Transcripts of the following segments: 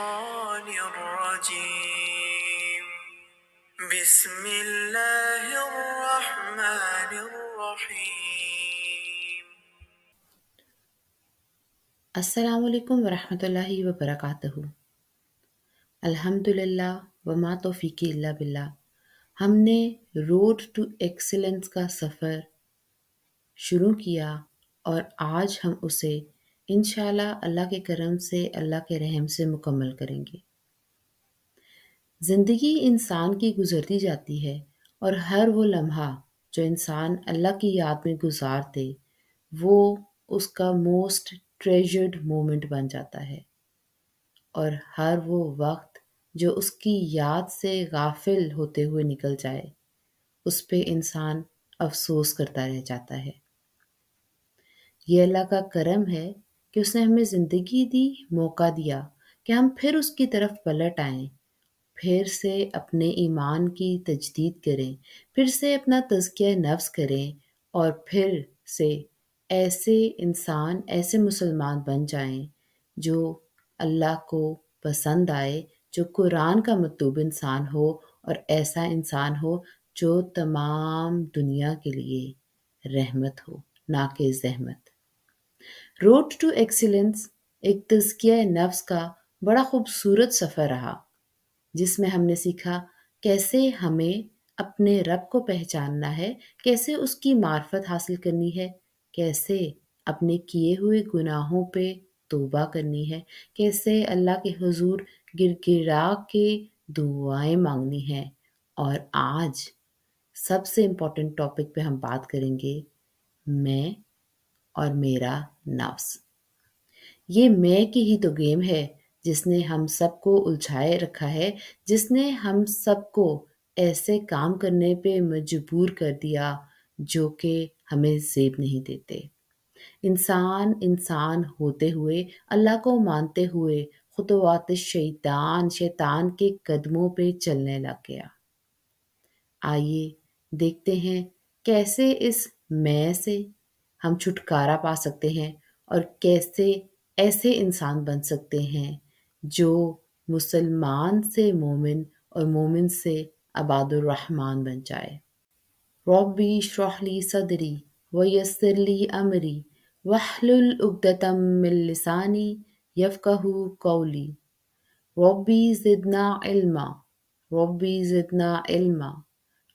الشيطان الرجيم بسم الله الرحمن الرحيم السلام عليكم ورحمة الله وبركاته الحمد لله वमा तोफ़ीकी अल्ला बिल्ला हमने रोड टू एक्सीलेंस का सफ़र शुरू किया और आज हम उसे इन अल्लाह के करम से अल्लाह के रहम से मुकम्मल करेंगे ज़िंदगी इंसान की गुजरती जाती है और हर वो लम्हा जो इंसान अल्लाह की याद में गुजार दे वो उसका मोस्ट ट्रेजर्ड मोमेंट बन जाता है और हर वो वक्त जो उसकी याद से गाफिल होते हुए निकल जाए उस पर इंसान अफसोस करता रह जाता है ये अल्लाह का करम है कि उसने हमें ज़िंदगी दी मौका दिया कि हम फिर उसकी तरफ पलट आएं फिर से अपने ईमान की तजदीद करें फिर से अपना तजकिया नफ्स करें और फिर से ऐसे इंसान ऐसे मुसलमान बन जाएं जो अल्लाह को पसंद आए जो कुरान का मतलूब इंसान हो और ऐसा इंसान हो जो तमाम दुनिया के लिए रहमत हो ना कि जहमत रोड टू एक्सीलेंस एक तस्किया नफ्स का बड़ा खूबसूरत सफ़र रहा जिसमें हमने सीखा कैसे हमें अपने रब को पहचानना है कैसे उसकी मार्फत हासिल करनी है कैसे अपने किए हुए गुनाहों पे तोबा करनी है कैसे अल्लाह के हुजूर गिर गिरा के दुआएं मांगनी है और आज सबसे इम्पोर्टेंट टॉपिक पे हम बात करेंगे मैं और मेरा नफ्स ये मैं की ही तो गेम है जिसने हम सबको उलझाए रखा है जिसने हम सबको ऐसे काम करने पे मजबूर कर दिया जो कि हमें जेब नहीं देते इंसान इंसान होते हुए अल्लाह को मानते हुए खुतवात शैतान शैतान के कदमों पे चलने लग गया आइए देखते हैं कैसे इस मैं से हम छुटकारा पा सकते हैं और कैसे ऐसे इंसान बन सकते हैं जो मुसलमान से मोमिन और मोमिन से अबादुररहमान बन जाए रबी शरहली सदरी व यसरली अमरी वहलुलगदतमिलसानी यफ़कहू कौली रबी ज़िदना इल्मा रबी ज़िदना इल्मा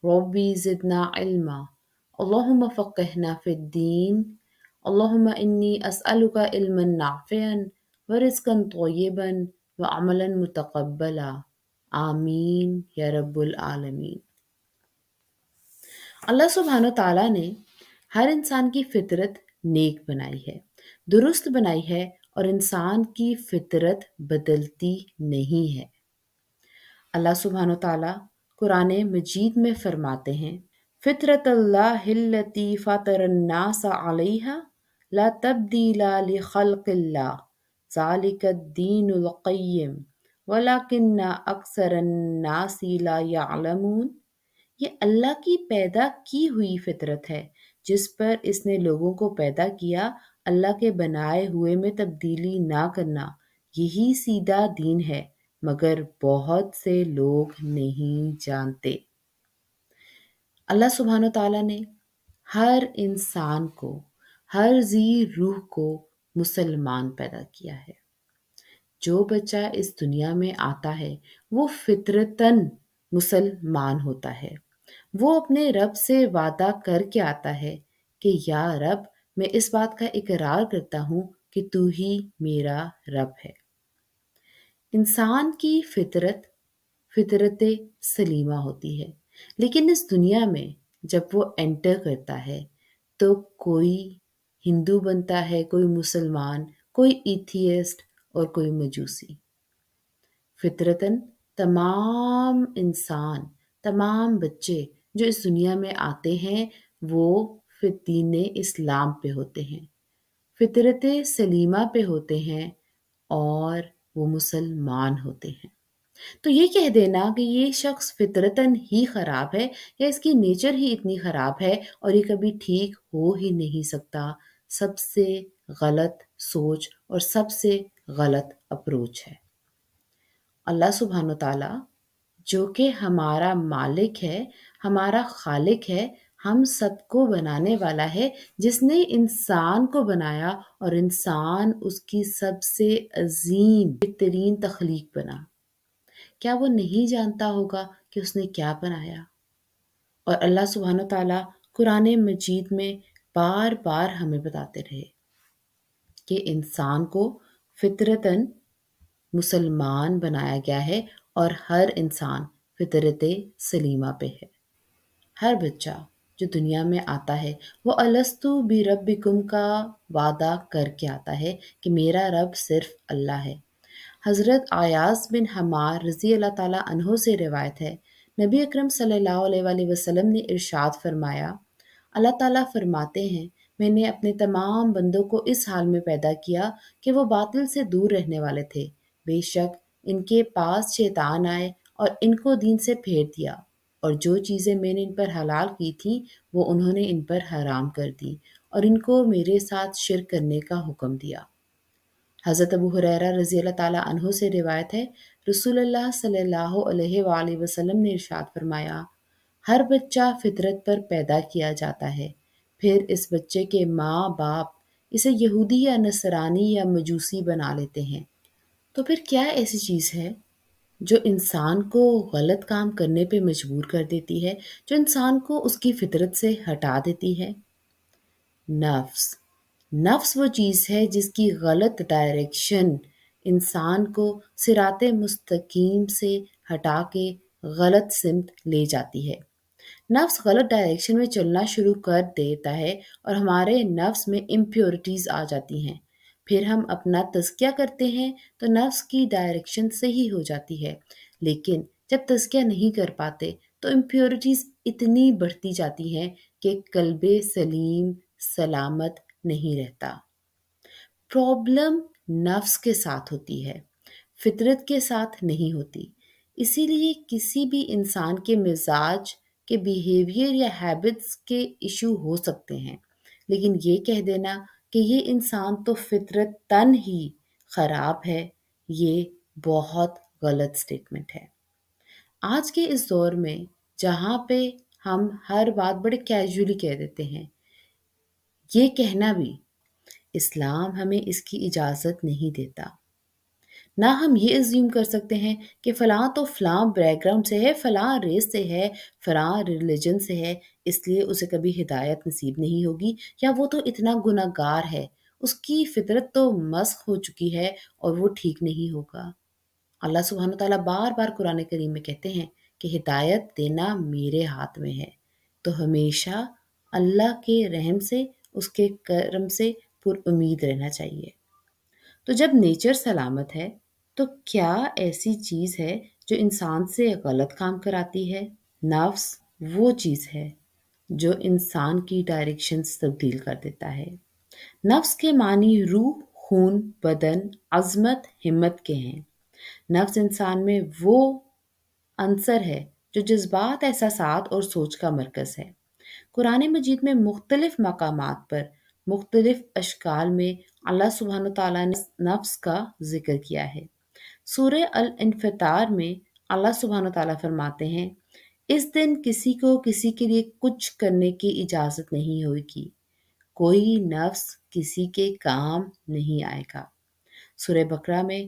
रबी ज़िदना इल्मा اللهم فقهنا في الدين اللهم إني أسألك علما نافعا ورزقا طيبا وعملا متقبلا आमीन या رب العالمين अल्लाह सुबहान तला ने हर इंसान की फितरत नेक बनाई है दुरुस्त बनाई है और इंसान की फितरत बदलती नहीं है अल्लाह सुबहान तला कुरान मजीद में फरमाते हैं फ़ितरत अल्लाहती फ़ातरन्नास अलैहा ला तब्दीला लिखल्किल्ला ज़ालिकद्दीनकैम वलाकिन्ना अक्सर नासी ला यालमून ये अल्लाह की पैदा की हुई फितरत है जिस पर इसने लोगों को पैदा किया अल्लाह के बनाए हुए में तब्दीली ना करना यही सीधा दीन है मगर बहुत से लोग नहीं जानते अल्लाह सुबहान तला ने हर इंसान को हर जी रूह को मुसलमान पैदा किया है जो बच्चा इस दुनिया में आता है वो फितरतन मुसलमान होता है वो अपने रब से वादा करके आता है कि या रब मैं इस बात का इकरार करता हूँ कि तू ही मेरा रब है इंसान की फितरत फितरत सलीमा होती है लेकिन इस दुनिया में जब वो एंटर करता है तो कोई हिंदू बनता है कोई मुसलमान कोई इथियस्ट और कोई मजूसी फितरतन तमाम इंसान तमाम बच्चे जो इस दुनिया में आते हैं वो फितीन इस्लाम पे होते हैं फितरत सलीमा पे होते हैं और वो मुसलमान होते हैं तो ये कह देना कि ये शख्स फितरतन ही खराब है या इसकी नेचर ही इतनी खराब है और ये कभी ठीक हो ही नहीं सकता सबसे गलत सोच और सबसे गलत अप्रोच है अल्लाह सुबहान तला जो कि हमारा मालिक है हमारा खालिक है हम सबको बनाने वाला है जिसने इंसान को बनाया और इंसान उसकी सबसे अजीम बेहतरीन तख्लीक बना क्या वो नहीं जानता होगा कि उसने क्या बनाया और अल्लाह सुबहान तला कुरान मजीद में बार बार हमें बताते रहे कि इंसान को फितरतन मुसलमान बनाया गया है और हर इंसान फितरत सलीमा पे है हर बच्चा जो दुनिया में आता है वो अलस्तु भी रब का वादा करके आता है कि मेरा रब सिर्फ अल्लाह है हज़रत आयास बिन हमार रज़ी अल्लाह ताली से रिवायत है नबी अकरम सल्लल्लाहु वसल्लम ने इरशाद फरमाया अल्लाह ताला फरमाते हैं मैंने अपने तमाम बंदों को इस हाल में पैदा किया कि वो बातिल से दूर रहने वाले थे बेशक इनके पास शैतान आए और इनको दीन से फेर दिया और जो चीज़ें मैंने इन पर हलाल की थी वो उन्होंने इन पर हराम कर दी और इनको मेरे साथ शिर करने का हुक्म दिया हज़रत अबू हुररा रज़ी अल्लाह तह से रिवायत है रसूल सल्लल्लाहु अलैहि वसल्लम ने इरशाद फरमाया हर बच्चा फितरत पर पैदा किया जाता है फिर इस बच्चे के माँ बाप इसे यहूदी या नसरानी या मजूसी बना लेते हैं तो फिर क्या ऐसी चीज़ है जो इंसान को गलत काम करने पे मजबूर कर देती है जो इंसान को उसकी फितरत से हटा देती है नफ्स नफ्स वो चीज़ है जिसकी गलत डायरेक्शन इंसान को सिरात मुस्तकीम से हटा के गलत सिमत ले जाती है नफ्स गलत डायरेक्शन में चलना शुरू कर देता है और हमारे नफ्स में इम्प्योरिटीज़ आ जाती हैं फिर हम अपना तस्किया करते हैं तो नफ्स की डायरेक्शन सही हो जाती है लेकिन जब तस्किया नहीं कर पाते तो इम्प्योरिटीज़ इतनी बढ़ती जाती हैं कि कल्ब सलीम सलामत नहीं रहता प्रॉब्लम नफ्स के साथ होती है फितरत के साथ नहीं होती इसीलिए किसी भी इंसान के मिजाज के बिहेवियर या हैबिट्स के इशू हो सकते हैं लेकिन ये कह देना कि ये इंसान तो फितरत तन ही ख़राब है ये बहुत गलत स्टेटमेंट है आज के इस दौर में जहाँ पे हम हर बात बड़े कैजुअली कह देते हैं ये कहना भी इस्लाम हमें इसकी इजाज़त नहीं देता ना हम ये एज्यूम कर सकते हैं कि फ़लाँ तो फ़लाँ बैकग्राउंड से है फ़लाँ रेस से है फ़लाँ रिलीजन से है इसलिए उसे कभी हिदायत नसीब नहीं होगी या वो तो इतना गुनागार है उसकी फितरत तो मस्क हो चुकी है और वो ठीक नहीं होगा अल्लाह सुबहान तला बार बार कुरान करीम में कहते हैं कि हिदायत देना मेरे हाथ में है तो हमेशा अल्लाह के रहम से उसके कर्म से उम्मीद रहना चाहिए तो जब नेचर सलामत है तो क्या ऐसी चीज़ है जो इंसान से गलत काम कराती है नफ्स वो चीज़ है जो इंसान की डायरेक्शन तब्दील कर देता है नफ्स के मानी रूह खून बदन अजमत हिम्मत के हैं नफ्स इंसान में वो अंसर है जो जज्बात एहसास और सोच का मरकज़ है कुरान मजीद में मुख्तलिफ़ मकाम पर मुख्तलिफ़ अशकाल में अल्लाह सुबहान तफ्स का जिक्र किया है सूर अलफ़ार में अल्लाह सुबहान तरमाते फरमाते हैं इस दिन किसी को किसी के लिए कुछ करने की इजाज़त नहीं होगी कोई नफ्स किसी के काम नहीं आएगा सूर बकरा में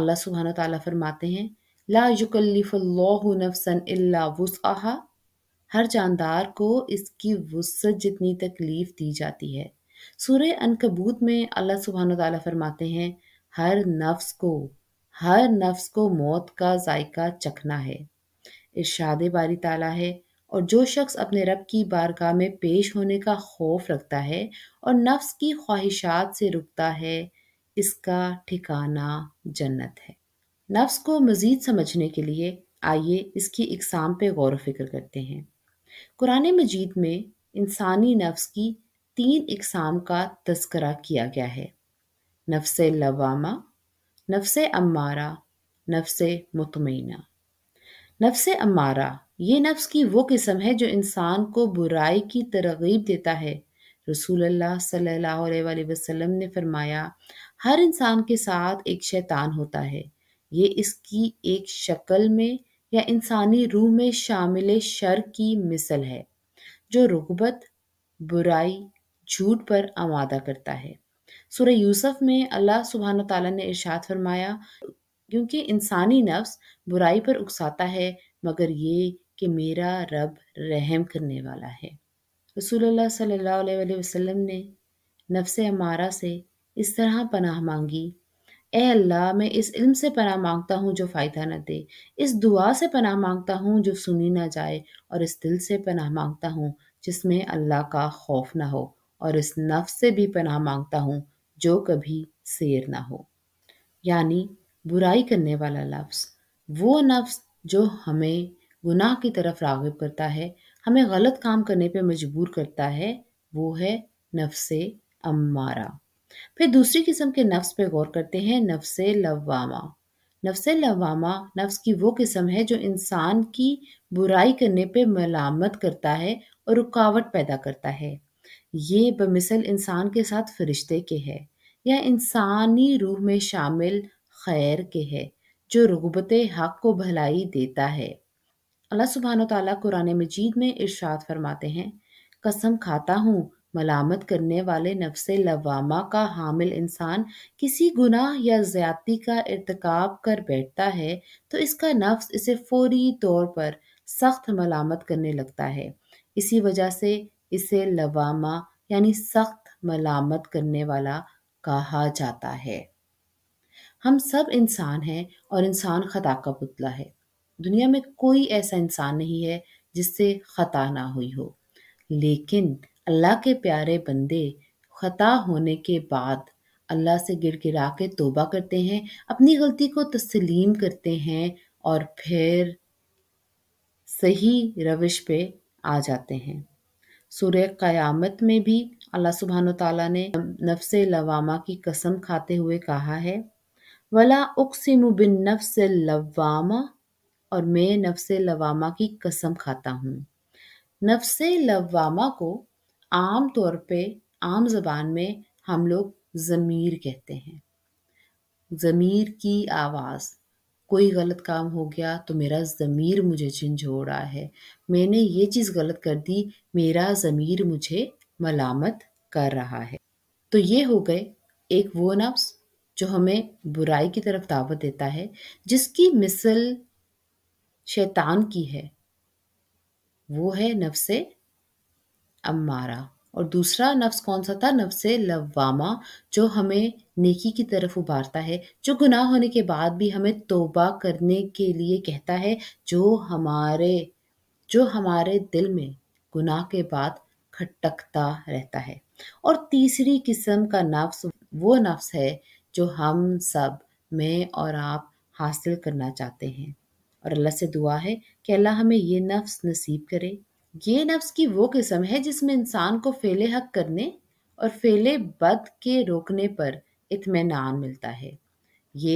अल्लाह सुबहान तरमाते फरमाते हैं ला युकल्लिफ़ल्लु नफसन हर जानदार को इसकी वसत जितनी तकलीफ दी जाती है सूर्य अनकबूत में अल्लाह सुबहान ताली फरमाते हैं हर नफ्स को हर नफ्स को मौत का जायका चखना है इर्शाद बारी ताला है और जो शख्स अपने रब की बारगाह में पेश होने का खौफ रखता है और नफ्स की ख्वाहिशात से रुकता है इसका ठिकाना जन्नत है नफ्स को मज़ीद समझने के लिए आइए इसकी इकसाम पे गौर फिक्र करते हैं कुरान मजीद में इंसानी नफ्स की तीन इकसाम का तस्करा किया गया है नफ्स लवामा नफ्स अम्मारा नफ्स मुतमैना नफ्स अम्मारा ये नफ्स की वो किस्म है जो इंसान को बुराई की तरगीब देता है रसूल अल्लाह ने फरमाया हर इंसान के साथ एक शैतान होता है ये इसकी एक शक्ल में या इंसानी रूह में शामिल शर की मिसल है जो रुगबत बुराई झूठ पर आमादा करता है सूर्य यूसुफ में अल्लाह सुबहान तला ने इरशाद फरमाया क्योंकि इंसानी नफ्स बुराई पर उकसाता है मगर ये कि मेरा रब रहम करने वाला है रसूलुल्लाह सल्लल्लाहु अलैहि वसल्लम ने नफ्स अमारा से इस तरह पनाह मांगी ए अल्लाह मैं इस इल्म से पनाह मांगता हूँ जो फ़ायदा न दे इस दुआ से पनाह मांगता हूँ जो सुनी ना जाए और इस दिल से पनाह मांगता हूँ जिसमें अल्लाह का खौफ ना हो और इस नफ से भी पनाह मांगता हूँ जो कभी शेर ना हो यानी बुराई करने वाला लफ्ज़ वो नफ्स जो हमें गुनाह की तरफ रागब करता है हमें गलत काम करने पर मजबूर करता है वो है नफ्स अम्मारा फिर दूसरी किस्म के नफ्स पे गौर करते हैं नफ्स लवामा नफ्स लवामा नफ्स की वो किस्म है जो इंसान की बुराई करने पे मलामत करता है और रुकावट पैदा करता है ये बमिसल इंसान के साथ फरिश्ते के है या इंसानी रूह में शामिल खैर के है जो रुगबत हक को भलाई देता है अल्लाह सुबहान ताली मजीद में इर्शाद फरमाते हैं कसम खाता हूँ मलामत करने वाले नफ्स लवामा का हामिल इंसान किसी गुनाह या ज्यादती का इरतक कर बैठता है तो इसका नफ्स इसे फौरी तौर पर सख्त मलामत करने लगता है इसी वजह से इसे लवामा यानी सख्त मलामत करने वाला कहा जाता है हम सब इंसान हैं और इंसान खता का पुतला है दुनिया में कोई ऐसा इंसान नहीं है जिससे खता ना हुई हो लेकिन अल्लाह के प्यारे बंदे ख़ता होने के बाद अल्लाह से गिर गिरा के तोबा करते हैं अपनी गलती को तस्लीम करते हैं और फिर सही रविश पे आ जाते हैं सूर्य क़यामत में भी अल्लाह सुबहान तला ने नफ्स लवामा की कसम खाते हुए कहा है वला उकसिम बिन नफ्स लवामा और मैं नफ्स लवामा की कसम खाता हूँ नफ्स लवामा को आम तौर पे आम जबान में हम लोग ज़मीर कहते हैं ज़मीर की आवाज़ कोई गलत काम हो गया तो मेरा ज़मीर मुझे झिझोड़ा है मैंने ये चीज़ गलत कर दी मेरा ज़मीर मुझे मलामत कर रहा है तो ये हो गए एक वो नफ्स जो हमें बुराई की तरफ दावत देता है जिसकी मिसल शैतान की है वो है नफ्स अम्मारा और दूसरा नफ्स कौन सा था नफ्स लवामा जो हमें नेकी की तरफ उभारता है जो गुनाह होने के बाद भी हमें तोबा करने के लिए कहता है जो हमारे जो हमारे दिल में गुनाह के बाद खटकता रहता है और तीसरी किस्म का नफ्स वो नफ्स है जो हम सब मैं और आप हासिल करना चाहते हैं और अल्लाह से दुआ है कि अल्लाह हमें ये नफ्स नसीब करे ये नफ्स की वो किस्म है जिसमें इंसान को फेले हक करने और फेले बद के रोकने पर इतमान मिलता है ये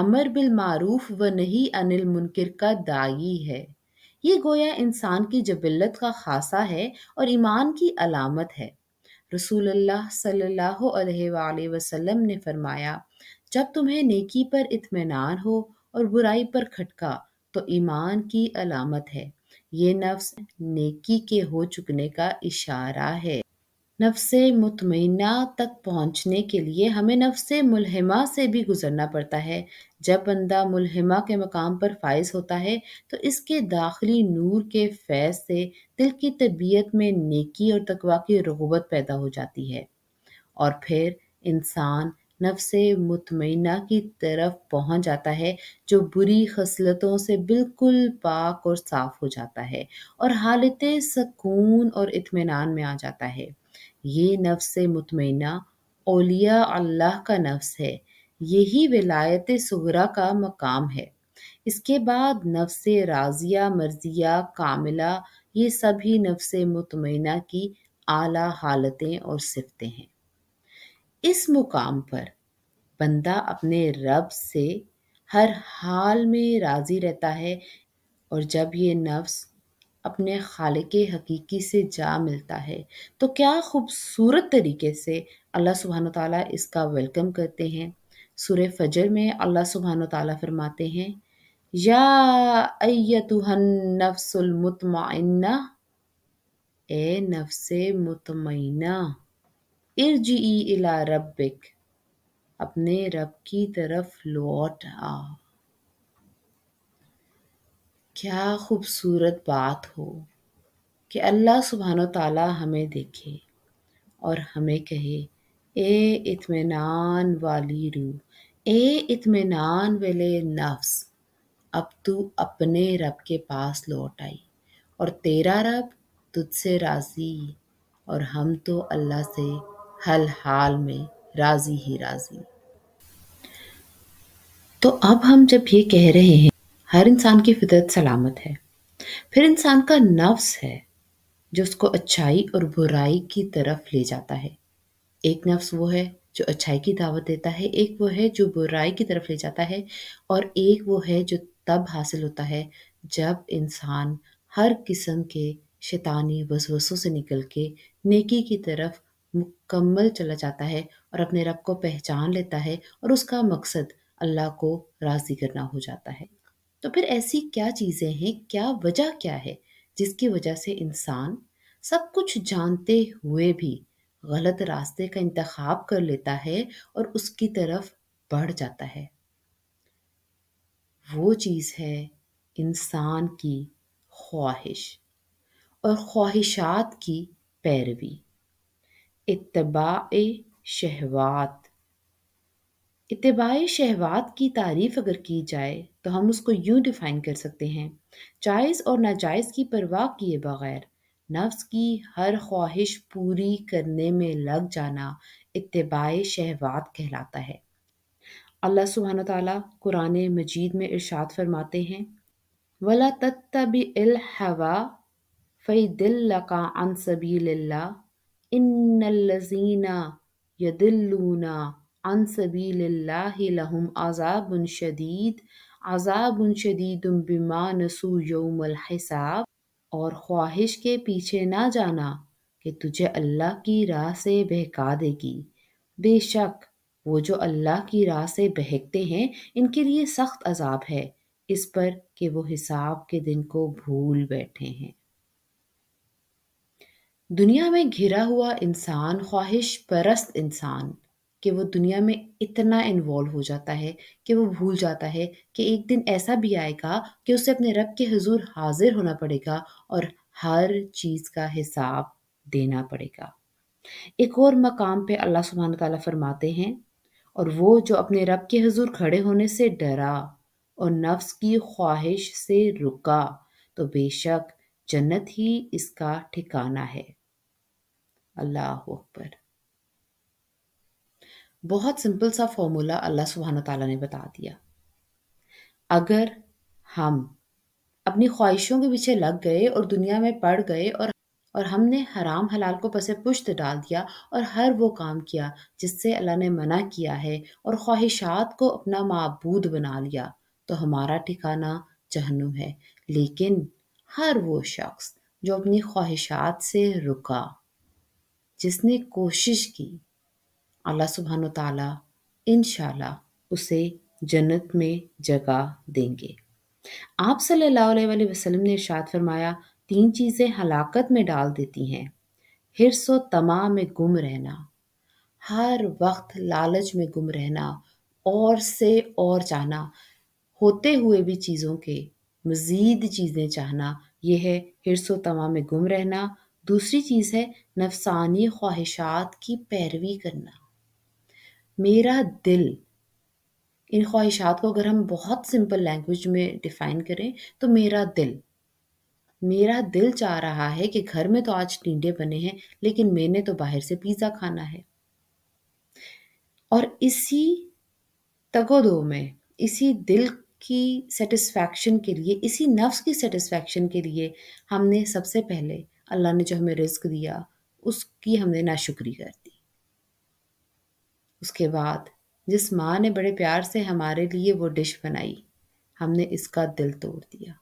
अमर बिल मारूफ व नहीं अनिल मुनकर का दागी है ये गोया इंसान की जबिल्लत का खासा है और ईमान की अलामत है रसूल सल्लल्लाहु वसल्लम ने फरमाया जब तुम्हें नेकी पर इतमान हो और बुराई पर खटका तो ईमान की अलामत है ये नफ्स नेकी के हो चुकने का इशारा है नफ्स मुतमिना तक पहुंचने के लिए हमें नफ्स मुलहिमा से भी गुजरना पड़ता है जब बंदा मुलहिमा के मकाम पर फाइज होता है तो इसके दाखिली नूर के फैज से दिल की तबीयत में नेकी और तकवा की रगबत पैदा हो जाती है और फिर इंसान से मुतमैना की तरफ पहुंच जाता है जो बुरी खसलतों से बिल्कुल पाक और साफ हो जाता है और हालत सकून और इतमान में आ जाता है ये से मुतमैना ओलिया अल्लाह का नफ्स है यही विलायत सहरा का मकाम है इसके बाद नफ्स राजिया मर्जिया कामिला ये सभी नफ्स मुतमैना की आला हालतें और सिफतें हैं इस मुकाम पर बंदा अपने रब से हर हाल में राज़ी रहता है और जब ये नफ्स अपने खाल के हकीकी से जा मिलता है तो क्या खूबसूरत तरीके से अल्लाह सुबहान ताली इसका वेलकम करते हैं सुर फजर में अल्लाह सुबहान ताली फरमाते हैं या अयतुहन नफ्सुल ए नफ्स मतमैना इर्जी इला रब्बिक अपने रब की तरफ लौट आ क्या खूबसूरत बात हो कि अल्लाह सुबहान ताला हमें देखे और हमें कहे ए इतमान वाली रू ए इतमान वाले नफ्स अब तू अपने रब के पास लौट आई और तेरा रब तुझसे राज़ी और हम तो अल्लाह से हल हाल में राजी ही राजी तो अब हम जब ये कह रहे हैं हर इंसान की फितरत सलामत है फिर इंसान का नफ्स है जो उसको अच्छाई और बुराई की तरफ ले जाता है एक नफ्स वो है जो अच्छाई की दावत देता है एक वो है जो बुराई की तरफ ले जाता है और एक वो है जो तब हासिल होता है जब इंसान हर किस्म के शैतानी वसवसों से निकल के नेकी की तरफ मुकम्मल चला जाता है और अपने रब को पहचान लेता है और उसका मकसद अल्लाह को राज़ी करना हो जाता है तो फिर ऐसी क्या चीज़ें हैं क्या वजह क्या है जिसकी वजह से इंसान सब कुछ जानते हुए भी गलत रास्ते का इंतखब कर लेता है और उसकी तरफ बढ़ जाता है वो चीज़ है इंसान की ख्वाहिश और ख्वाहिशात की पैरवी इतबा शहवात इतबा शहवात की तारीफ अगर की जाए तो हम उसको यूँ डिफ़ाइन कर सकते हैं जायज़ और नाजायज़ की परवाह किए बगैर नफ्स की हर ख्वाहिश पूरी करने में लग जाना इतबा शहवात कहलाता है अल्लाह सुबहान ताली कुरान मजीद में इर्शाद फरमाते हैं वला तत्तबिल हवा फ़ई दिल लका अन इन्नल्लज़ीना यदिल्लूना अन शदीद आज़ाबन शदीद बिमा नसू यौमल हिसाब और ख्वाहिश के पीछे ना जाना कि तुझे अल्लाह की राह से बहका देगी बेशक वो जो अल्लाह की राह से बहकते हैं इनके लिए सख्त अजाब है इस पर कि वो हिसाब के दिन को भूल बैठे हैं दुनिया में घिरा हुआ इंसान ख्वाहिश परस्त इंसान कि वो दुनिया में इतना इन्वॉल्व हो जाता है कि वो भूल जाता है कि एक दिन ऐसा भी आएगा कि उसे अपने रब के हजूर हाजिर होना पड़ेगा और हर चीज़ का हिसाब देना पड़ेगा एक और मकाम पे अल्लाह सुबहान ताला फरमाते हैं और वो जो अपने रब के हजूर खड़े होने से डरा और नफ्स की ख्वाहिश से रुका तो बेशक जन्नत ही इसका ठिकाना है अल्लाह अकबर बहुत सिंपल सा फॉर्मूला अल्लाह सुबहान ताला ने बता दिया अगर हम अपनी ख्वाहिशों के पीछे लग गए और दुनिया में पड़ गए और और हमने हराम हलाल को पसे पुश्त डाल दिया और हर वो काम किया जिससे अल्लाह ने मना किया है और ख्वाहिशात को अपना मबूद बना लिया तो हमारा ठिकाना जहनुम है लेकिन हर वो शख्स जो अपनी ख्वाहिशात से रुका जिसने कोशिश की अल्लाह सुबहान तला इन उसे जन्नत में जगह देंगे आप सल्लल्लाहु अलैहि वसल्लम ने इर्शाद फरमाया तीन चीज़ें हलाकत में डाल देती हैं हिरसो तमाम में गुम रहना हर वक्त लालच में गुम रहना और से और जाना होते हुए भी चीज़ों के मज़ीद चीज़ें चाहना यह है हिरसो तमा में गुम रहना दूसरी चीज़ है नफसानी ख्वाहिशात की पैरवी करना मेरा दिल इन ख्वाहिशात को अगर हम बहुत सिंपल लैंग्वेज में डिफ़ाइन करें तो मेरा दिल मेरा दिल चाह रहा है कि घर में तो आज टींडे बने हैं लेकिन मैंने तो बाहर से पिज़्ज़ा खाना है और इसी तगोदो में इसी दिल की सेटिस्फैक्शन के लिए इसी नफ्स की सेटिस्फैक्शन के लिए हमने सबसे पहले अल्लाह ने जो हमें रिस्क दिया उसकी हमने नाशुक्री कर दी उसके बाद जिस माँ ने बड़े प्यार से हमारे लिए वो डिश बनाई हमने इसका दिल तोड़ दिया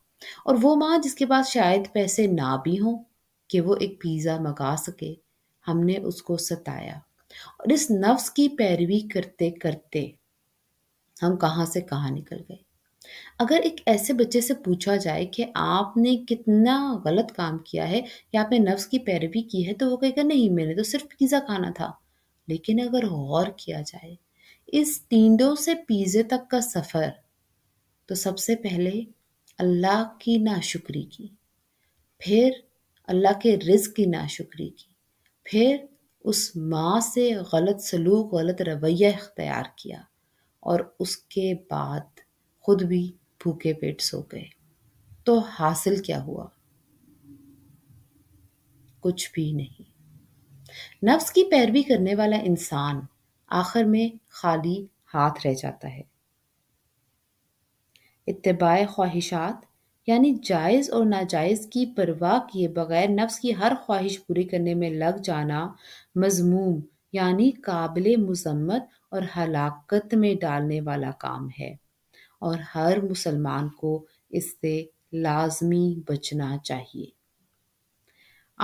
और वो माँ जिसके पास शायद पैसे ना भी हों कि वो एक पिज़्ज़ा मंगा सके हमने उसको सताया और इस नफ्स की पैरवी करते करते हम कहाँ से कहाँ निकल गए अगर एक ऐसे बच्चे से पूछा जाए कि आपने कितना गलत काम किया है या आपने नफ्स की पैरवी की है तो वो कहेगा नहीं मैंने तो सिर्फ पिज़्ज़ा खाना था लेकिन अगर गौर किया जाए इस टींडों से पिज़्ज़े तक का सफ़र तो सबसे पहले अल्लाह की नाशुक्री की फिर अल्लाह के रिज की नाशुक्री की फिर उस माँ से गलत सलूक गलत रवैया इख्तियार किया और उसके बाद खुद भी भूखे पेट सो गए तो हासिल क्या हुआ कुछ भी नहीं नफ्स की पैरवी करने वाला इंसान आखिर में खाली हाथ रह जाता है इतबाए ख्वाहिशात यानी जायज़ और नाजायज़ की परवाह किए बगैर नफ्स की हर ख्वाहिश पूरी करने में लग जाना मजमूम यानी काबिल मजम्मत और हलाकत में डालने वाला काम है और हर मुसलमान को इससे लाजमी बचना चाहिए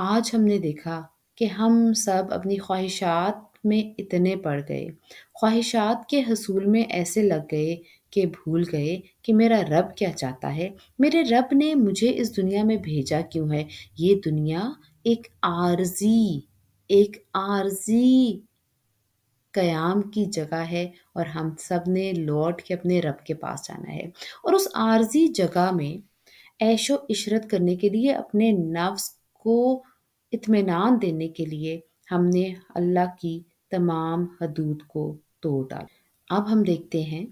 आज हमने देखा कि हम सब अपनी ख्वाहिशात में इतने पड़ गए ख्वाहिशात के हसूल में ऐसे लग गए कि भूल गए कि मेरा रब क्या चाहता है मेरे रब ने मुझे इस दुनिया में भेजा क्यों है ये दुनिया एक आरजी एक आरजी क़याम की जगह है और हम सब ने लौट के अपने रब के पास जाना है और उस आर्जी जगह में ऐशो इशरत करने के लिए अपने नफ्स को इतमान देने के लिए हमने अल्लाह की तमाम हदूद को तोड़ डाला अब हम देखते हैं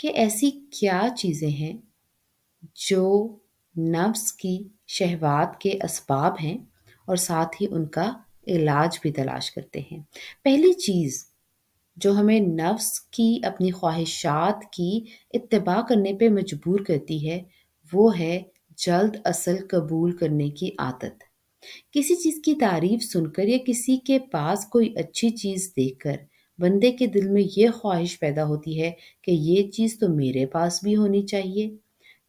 कि ऐसी क्या चीज़ें हैं जो नफ्स की शहवात के इसबाब हैं और साथ ही उनका इलाज भी तलाश करते हैं पहली चीज़ जो हमें नफ्स की अपनी ख्वाहिशात की इतबा करने पे मजबूर करती है वो है जल्द असल कबूल करने की आदत किसी चीज़ की तारीफ सुनकर या किसी के पास कोई अच्छी चीज़ देखकर बंदे के दिल में ये ख्वाहिश पैदा होती है कि ये चीज़ तो मेरे पास भी होनी चाहिए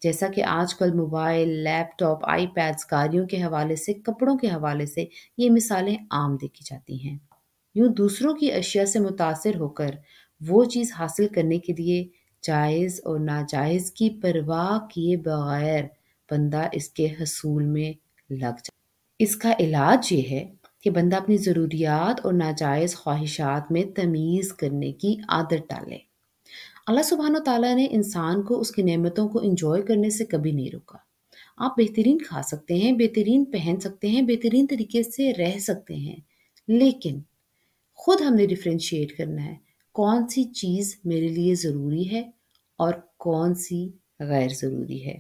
जैसा कि आजकल मोबाइल लैपटॉप आईपैड्स गाड़ियों के हवाले से कपड़ों के हवाले से ये मिसालें आम देखी जाती हैं यूं दूसरों की अशिया से मुतासर होकर वो चीज़ हासिल करने के लिए जायज़ और नाजायज़ की परवाह किए बगैर बंदा इसके हसूल में लग जाए इसका इलाज ये है कि बंदा अपनी ज़रूरियात और नाजायज़ ख्वाहिशात में तमीज़ करने की आदत डाले अल्लाह सुबहान ताली ने इंसान को उसकी नेमतों को इंजॉय करने से कभी नहीं रोका आप बेहतरीन खा सकते हैं बेहतरीन पहन सकते हैं बेहतरीन तरीके से रह सकते हैं लेकिन खुद हमने डिफ्रेंशिएट करना है कौन सी चीज़ मेरे लिए ज़रूरी है और कौन सी गैर ज़रूरी है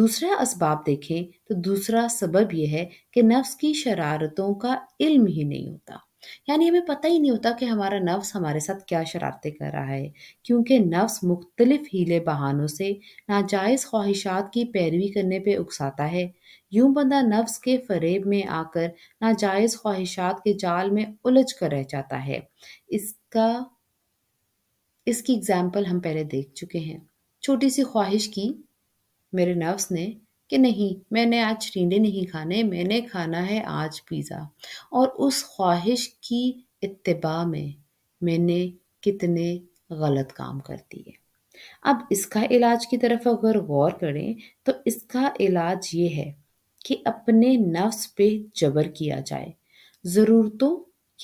दूसरा इसबाब देखें तो दूसरा सबब यह है कि नफ्स की शरारतों का इल्म ही नहीं होता यानी हमें पता ही नहीं होता कि हमारा नफ्स हमारे साथ क्या शरारतें कर रहा है क्योंकि नफ्स मुख्तलिफ हीले बहानों से नाजायज़ ख्वाहिशात की पैरवी करने पर उकसाता है यूं बंदा नफ्स के फरेब में आकर नाजायज़ ख्वाहिशात के जाल में उलझ कर रह जाता है इसका इसकी एग्ज़ाम्पल हम पहले देख चुके हैं छोटी सी ख्वाहिश की मेरे नफ्स ने कि नहीं मैंने आज रीढ़े नहीं खाने मैंने खाना है आज पिज़्ज़ा और उस ख्वाहिश की इतबा में मैंने कितने गलत काम कर दिए अब इसका इलाज की तरफ अगर गौर करें तो इसका इलाज ये है कि अपने नफ्स पे जबर किया जाए ज़रूरतों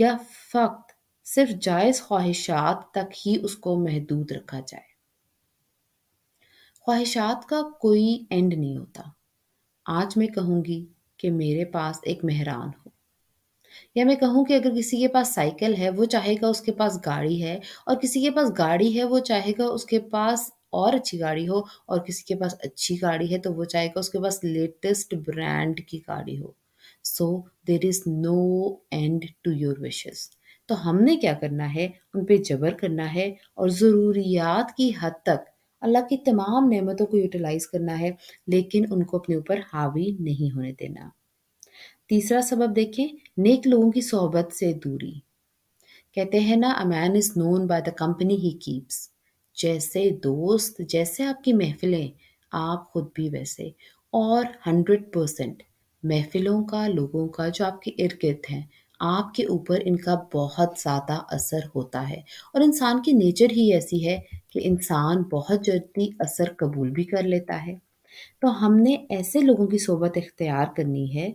या फ़क्त सिर्फ जायज़ ख्वाहिशात तक ही उसको महदूद रखा जाए ख्वाहिशात का कोई एंड नहीं होता आज मैं कहूँगी कि मेरे पास एक मेहरान हो या मैं कहूँ कि अगर किसी के पास साइकिल है वो चाहेगा उसके पास गाड़ी है और किसी के पास गाड़ी है वो चाहेगा उसके पास और अच्छी गाड़ी हो और किसी के पास अच्छी गाड़ी है तो वो चाहेगा उसके पास लेटेस्ट ब्रांड की गाड़ी हो so there is no end to your wishes तो हमने क्या करना है उन पर जबर करना है और ज़रूरियात की हद तक अल्लाह की तमाम नेमतों को यूटिलाइज करना है लेकिन उनको अपने ऊपर हावी नहीं होने देना तीसरा सबब देखें नेक लोगों की सोहबत से दूरी कहते हैं ना a man is known by the company he keeps जैसे दोस्त जैसे आपकी महफिलें आप खुद भी वैसे और हंड्रेड परसेंट महफिलों का लोगों का जो आपके इर्द गिर्द हैं आपके ऊपर इनका बहुत ज़्यादा असर होता है और इंसान की नेचर ही ऐसी है कि इंसान बहुत जल्दी असर कबूल भी कर लेता है तो हमने ऐसे लोगों की सोबत इख्तियार करनी है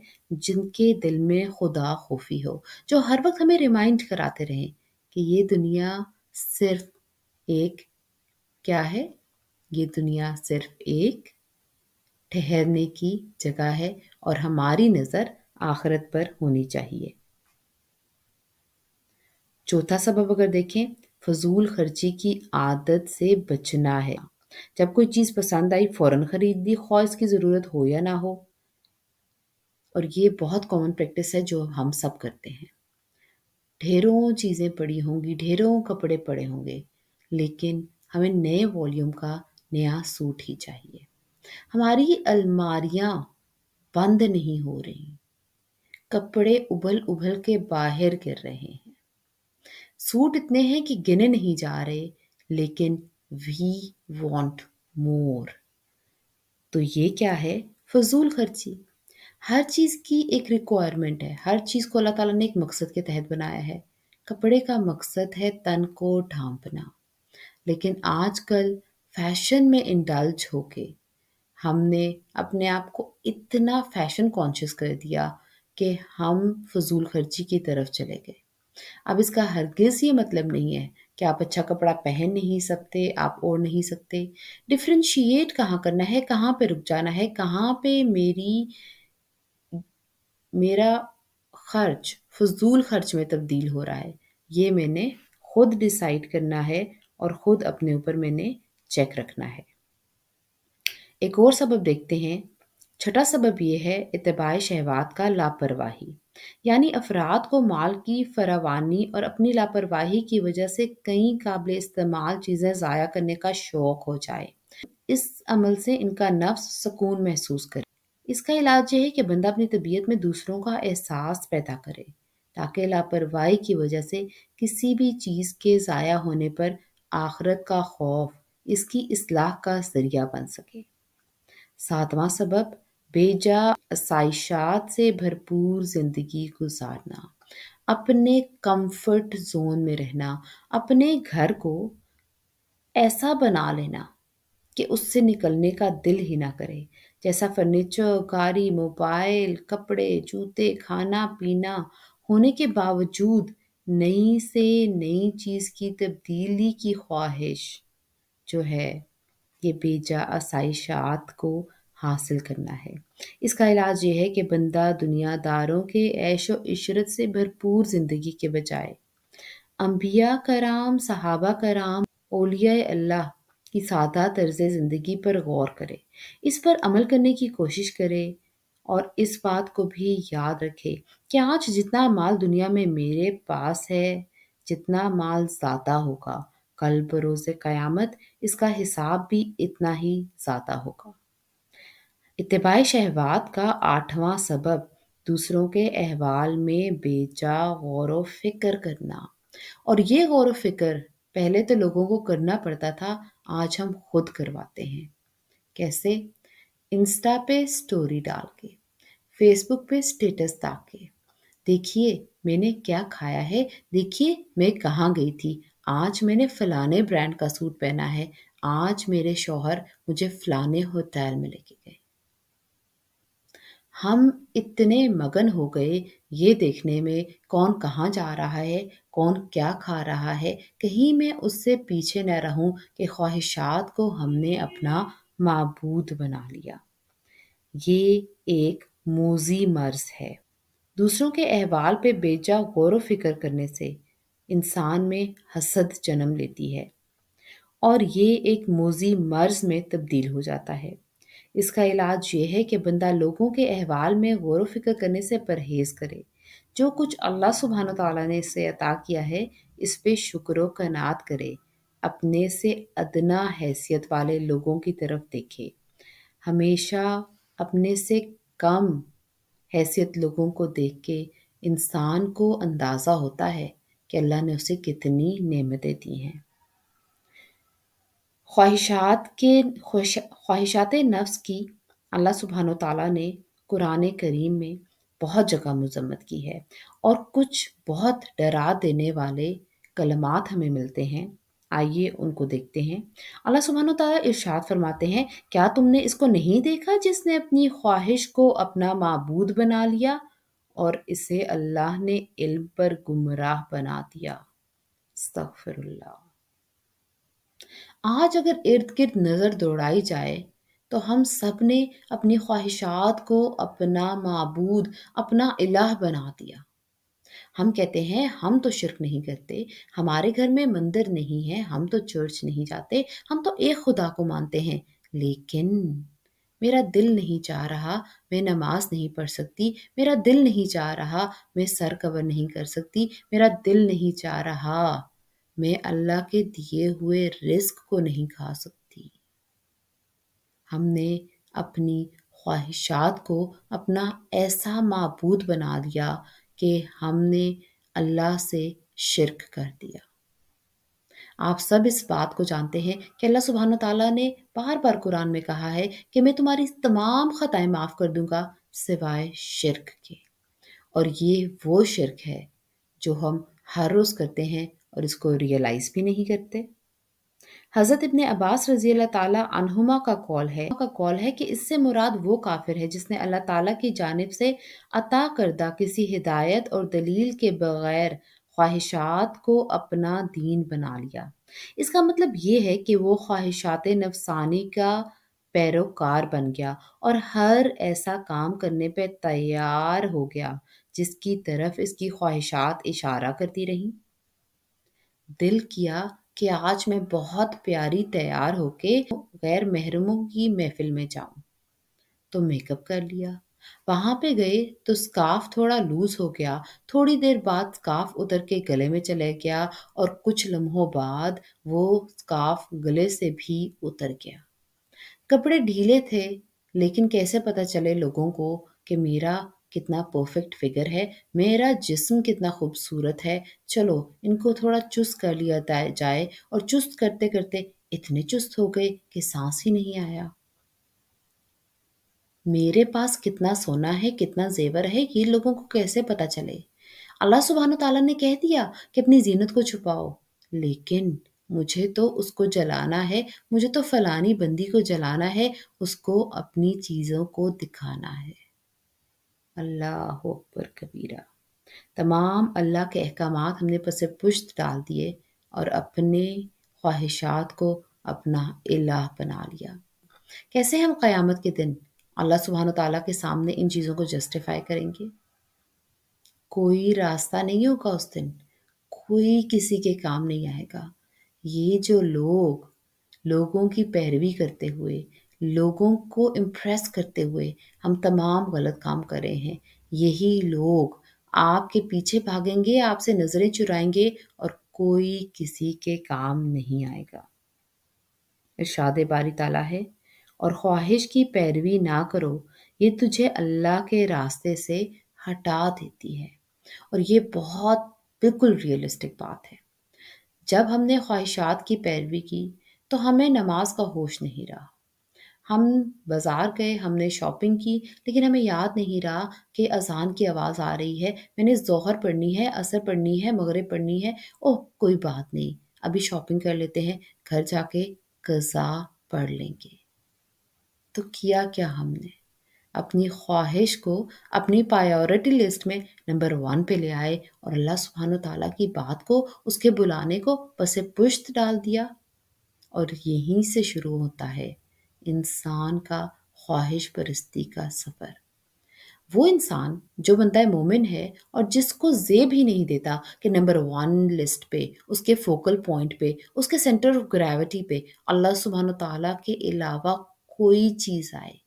जिनके दिल में खुदा खुफ़ी हो जो हर वक्त हमें रिमाइंड कराते रहें कि ये दुनिया सिर्फ एक क्या है ये दुनिया सिर्फ एक ठहरने की जगह है और हमारी नज़र आखरत पर होनी चाहिए चौथा सबब अगर देखें फजूल खर्ची की आदत से बचना है जब कोई चीज़ पसंद आई फ़ौरन ख़रीद दी ख्वाहिश की ज़रूरत हो या ना हो और ये बहुत कॉमन प्रैक्टिस है जो हम सब करते हैं ढेरों चीज़ें पड़ी होंगी ढेरों कपड़े पड़े होंगे लेकिन हमें नए वॉल्यूम का नया सूट ही चाहिए हमारी अलमारियाँ बंद नहीं हो रही कपड़े उबल उबल के बाहर गिर रहे हैं सूट इतने हैं कि गिने नहीं जा रहे लेकिन वी वॉन्ट मोर तो ये क्या है फजूल खर्ची हर चीज़ की एक रिक्वायरमेंट है हर चीज़ को अल्लाह ताला ने एक मकसद के तहत बनाया है कपड़े का मकसद है तन को ढांपना लेकिन आजकल फैशन में इंडल्ज होके हमने अपने आप को इतना फैशन कॉन्शियस कर दिया कि हम फजूल खर्ची की तरफ चले गए अब इसका हरगिज़ ये मतलब नहीं है कि आप अच्छा कपड़ा पहन नहीं सकते आप ओढ़ नहीं सकते डिफ्रेंशिएट कहाँ करना है कहाँ पे रुक जाना है कहाँ पे मेरी मेरा खर्च फजूल खर्च में तब्दील हो रहा है ये मैंने खुद डिसाइड करना है और ख़ुद अपने ऊपर मैंने चेक रखना है एक और सबब देखते हैं छठा सबब यह है इतबाय शहवाद का लापरवाही यानी अफराद को माल की फरावानी और अपनी लापरवाही की वजह से कई काबिल इस्तेमाल चीज़ें ज़ाया करने का शौक़ हो जाए इस अमल से इनका नफ्स सुकून महसूस करे इसका इलाज यह है कि बंदा अपनी तबीयत में दूसरों का एहसास पैदा करे ताकि लापरवाही की वजह से किसी भी चीज़ के ज़ाया होने पर आखरत का खौफ इसकी असलाह का जरिया बन सके सातवां सबब बेजा आसाइशात से भरपूर ज़िंदगी गुजारना अपने कंफर्ट जोन में रहना अपने घर को ऐसा बना लेना कि उससे निकलने का दिल ही ना करे जैसा फर्नीचर गाड़ी मोबाइल कपड़े जूते खाना पीना होने के बावजूद नई से नई चीज़ की तब्दीली की ख्वाहिश जो है ये बेजा आसाइशात को हासिल करना है इसका इलाज यह है कि बंदा दुनियादारों के ऐश इशरत से भरपूर ज़िंदगी के बजाय अम्बिया कराम सहाबा कराम ओलिया अल्लाह की सादा तर्ज ज़िंदगी पर गौर करे इस पर अमल करने की कोशिश करे और इस बात को भी याद रखे कि आज जितना माल दुनिया में मेरे पास है जितना माल ज़्यादा होगा कल बरोज़ क़यामत इसका हिसाब भी इतना ही ज़्यादा होगा इतबा शहवात का आठवां सबब दूसरों के अहवाल में बेचा गौर व फिक्र करना और ये गौर फिक्र पहले तो लोगों को करना पड़ता था आज हम खुद करवाते हैं कैसे इंस्टा पे स्टोरी डाल के फेसबुक पे स्टेटस डाल के देखिए मैंने क्या खाया है देखिए मैं कहाँ गई थी आज मैंने फलाने ब्रांड का सूट पहना है आज मेरे शोहर मुझे फलाने होटल में लेके गए हम इतने मगन हो गए ये देखने में कौन कहाँ जा रहा है कौन क्या खा रहा है कहीं मैं उससे पीछे न रहूं कि ख्वाहिशात को हमने अपना मबूद बना लिया ये एक मोजी मर्ज है दूसरों के अहवाल पे बेजा गौर फिक्र करने से इंसान में हसद जन्म लेती है और ये एक मोजी मर्ज में तब्दील हो जाता है इसका इलाज ये है कि बंदा लोगों के अहवाल में गौर फिक्र करने से परहेज करे जो कुछ अल्लाह सुबहान तौला ने इसे अता किया है इस पर शुक्र कनात करे अपने से अदना हैसियत वाले लोगों की तरफ देखे हमेशा अपने से कम हैसियत लोगों को देख के इंसान को अंदाज़ा होता है कि अल्लाह ने उसे कितनी नेमतें दी हैं ख्वाहिशात के ख्वाहिशात नफ्स की अल्लाह सुबहान तला ने कुरान करीम में बहुत जगह मजम्मत की है और कुछ बहुत डरा देने वाले कलमात हमें मिलते हैं आइए उनको देखते हैं अल्लाह सुबहान तला इर्शाद फरमाते हैं क्या तुमने इसको नहीं देखा जिसने अपनी ख्वाहिश को अपना मबूद बना लिया और इसे अल्लाह ने इल्म पर गुमराह बना दिया अस्तफरल्ला आज अगर इर्द गिर्द नज़र दौड़ाई जाए तो हम सब ने अपनी ख्वाहिशात को अपना मबूद अपना इलाह बना दिया हम कहते हैं हम तो शिरक नहीं करते हमारे घर में मंदिर नहीं है हम तो चर्च नहीं जाते हम तो एक खुदा को मानते हैं लेकिन मेरा दिल नहीं चाह रहा मैं नमाज नहीं पढ़ सकती मेरा दिल नहीं चाह रहा मैं सर कवर नहीं कर सकती मेरा दिल नहीं चाह रहा मैं अल्लाह के दिए हुए रिस्क को नहीं खा सकती हमने अपनी ख्वाहिशात को अपना ऐसा मबूद बना दिया कि हमने अल्लाह से शिरक कर दिया आप सब इस बात को जानते हैं कि अल्लाह सुबहान तला ने बार बार कुरान में कहा है कि मैं तुम्हारी तमाम ख़ताएं माफ़ कर दूंगा सिवाय शिरक के और ये वो शिरक है जो हम हर रोज़ करते हैं और इसको रियलाइज भी नहीं करते हज़रत इबन अब्बास रजी अल्लाह ताला अनहुमा का कॉल है का कॉल है कि इससे मुराद वो काफिर है जिसने अल्लाह ताला की जानब से अता करदा किसी हिदायत और दलील के बगैर ख्वाहिशात को अपना दीन बना लिया इसका मतलब ये है कि वो ख्वाहिशात नफसानी का पैरोकार बन गया और हर ऐसा काम करने पर तैयार हो गया जिसकी तरफ इसकी ख्वाहिशात इशारा करती रहीं दिल किया कि आज मैं बहुत प्यारी तैयार होके गैर महरूमों की महफिल में जाऊं तो मेकअप कर लिया वहां पे गए तो स्काफ थोड़ा लूज हो गया थोड़ी देर बाद स्काफ उतर के गले में चले गया और कुछ लम्हों बाद वो स्काफ गले से भी उतर गया कपड़े ढीले थे लेकिन कैसे पता चले लोगों को कि मेरा कितना परफेक्ट फिगर है मेरा जिस्म कितना खूबसूरत है चलो इनको थोड़ा चुस्त कर लिया जाए और चुस्त करते करते इतने चुस्त हो गए कि सांस ही नहीं आया मेरे पास कितना सोना है कितना जेवर है ये लोगों को कैसे पता चले अल्लाह सुबहान तला ने कह दिया कि अपनी जीनत को छुपाओ लेकिन मुझे तो उसको जलाना है मुझे तो फलानी बंदी को जलाना है उसको अपनी चीज़ों को दिखाना है अल्लाह अकबर कबीरा तमाम अल्लाह के अहकाम हमने पसे पुश्त डाल दिए और अपने ख्वाहिशात को अपना इलाह बना लिया कैसे हम क़यामत के दिन अल्लाह सुबहान तला के सामने इन चीज़ों को जस्टिफाई करेंगे कोई रास्ता नहीं होगा उस दिन कोई किसी के काम नहीं आएगा ये जो लोग लोगों की पैरवी करते हुए लोगों को इम्प्रेस करते हुए हम तमाम गलत काम कर रहे हैं यही लोग आपके पीछे भागेंगे आपसे नज़रें चुराएंगे और कोई किसी के काम नहीं आएगा इर्शाद बारी ताला है और ख्वाहिश की पैरवी ना करो ये तुझे अल्लाह के रास्ते से हटा देती है और ये बहुत बिल्कुल रियलिस्टिक बात है जब हमने ख्वाहिशात की पैरवी की तो हमें नमाज का होश नहीं रहा हम बाज़ार गए हमने शॉपिंग की लेकिन हमें याद नहीं रहा कि अज़ान की आवाज़ आ रही है मैंने जोहर पढ़नी है असर पढ़नी है मगरब पढ़नी है ओह कोई बात नहीं अभी शॉपिंग कर लेते हैं घर जाके कज़ा पढ़ लेंगे तो किया क्या हमने अपनी ख्वाहिश को अपनी प्रायोरिटी लिस्ट में नंबर वन पे ले आए और अल्लाह सुबहान तला की बात को उसके बुलाने को पसे पुश्त डाल दिया और यहीं से शुरू होता है इंसान का ख्वाहिश परस्ती का सफ़र वो इंसान जो बनता है मोमिन है और जिसको जेब ही नहीं देता कि नंबर वन लिस्ट पे उसके फोकल पॉइंट पे उसके सेंटर ऑफ ग्रेविटी पे अल्लाह सुबहान तला के अलावा कोई चीज़ आए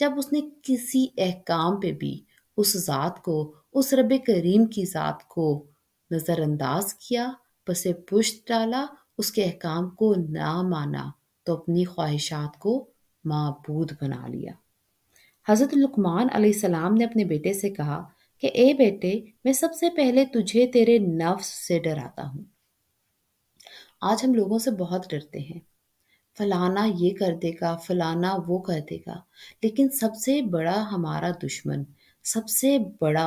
जब उसने किसी अहकाम पे भी उस ज़ात को उस रब करीम की ज़ात को नज़रअंदाज किया पसे पुष्ट डाला उसके अहकाम को ना माना तो अपनी ख्वाहिशात को मबूद बना लिया हज़रत लुकमान सलाम ने अपने बेटे से कहा कि ए बेटे मैं सबसे पहले तुझे तेरे नफ्स से डराता हूँ आज हम लोगों से बहुत डरते हैं फलाना ये कर देगा फलाना वो कर देगा लेकिन सबसे बड़ा हमारा दुश्मन सबसे बड़ा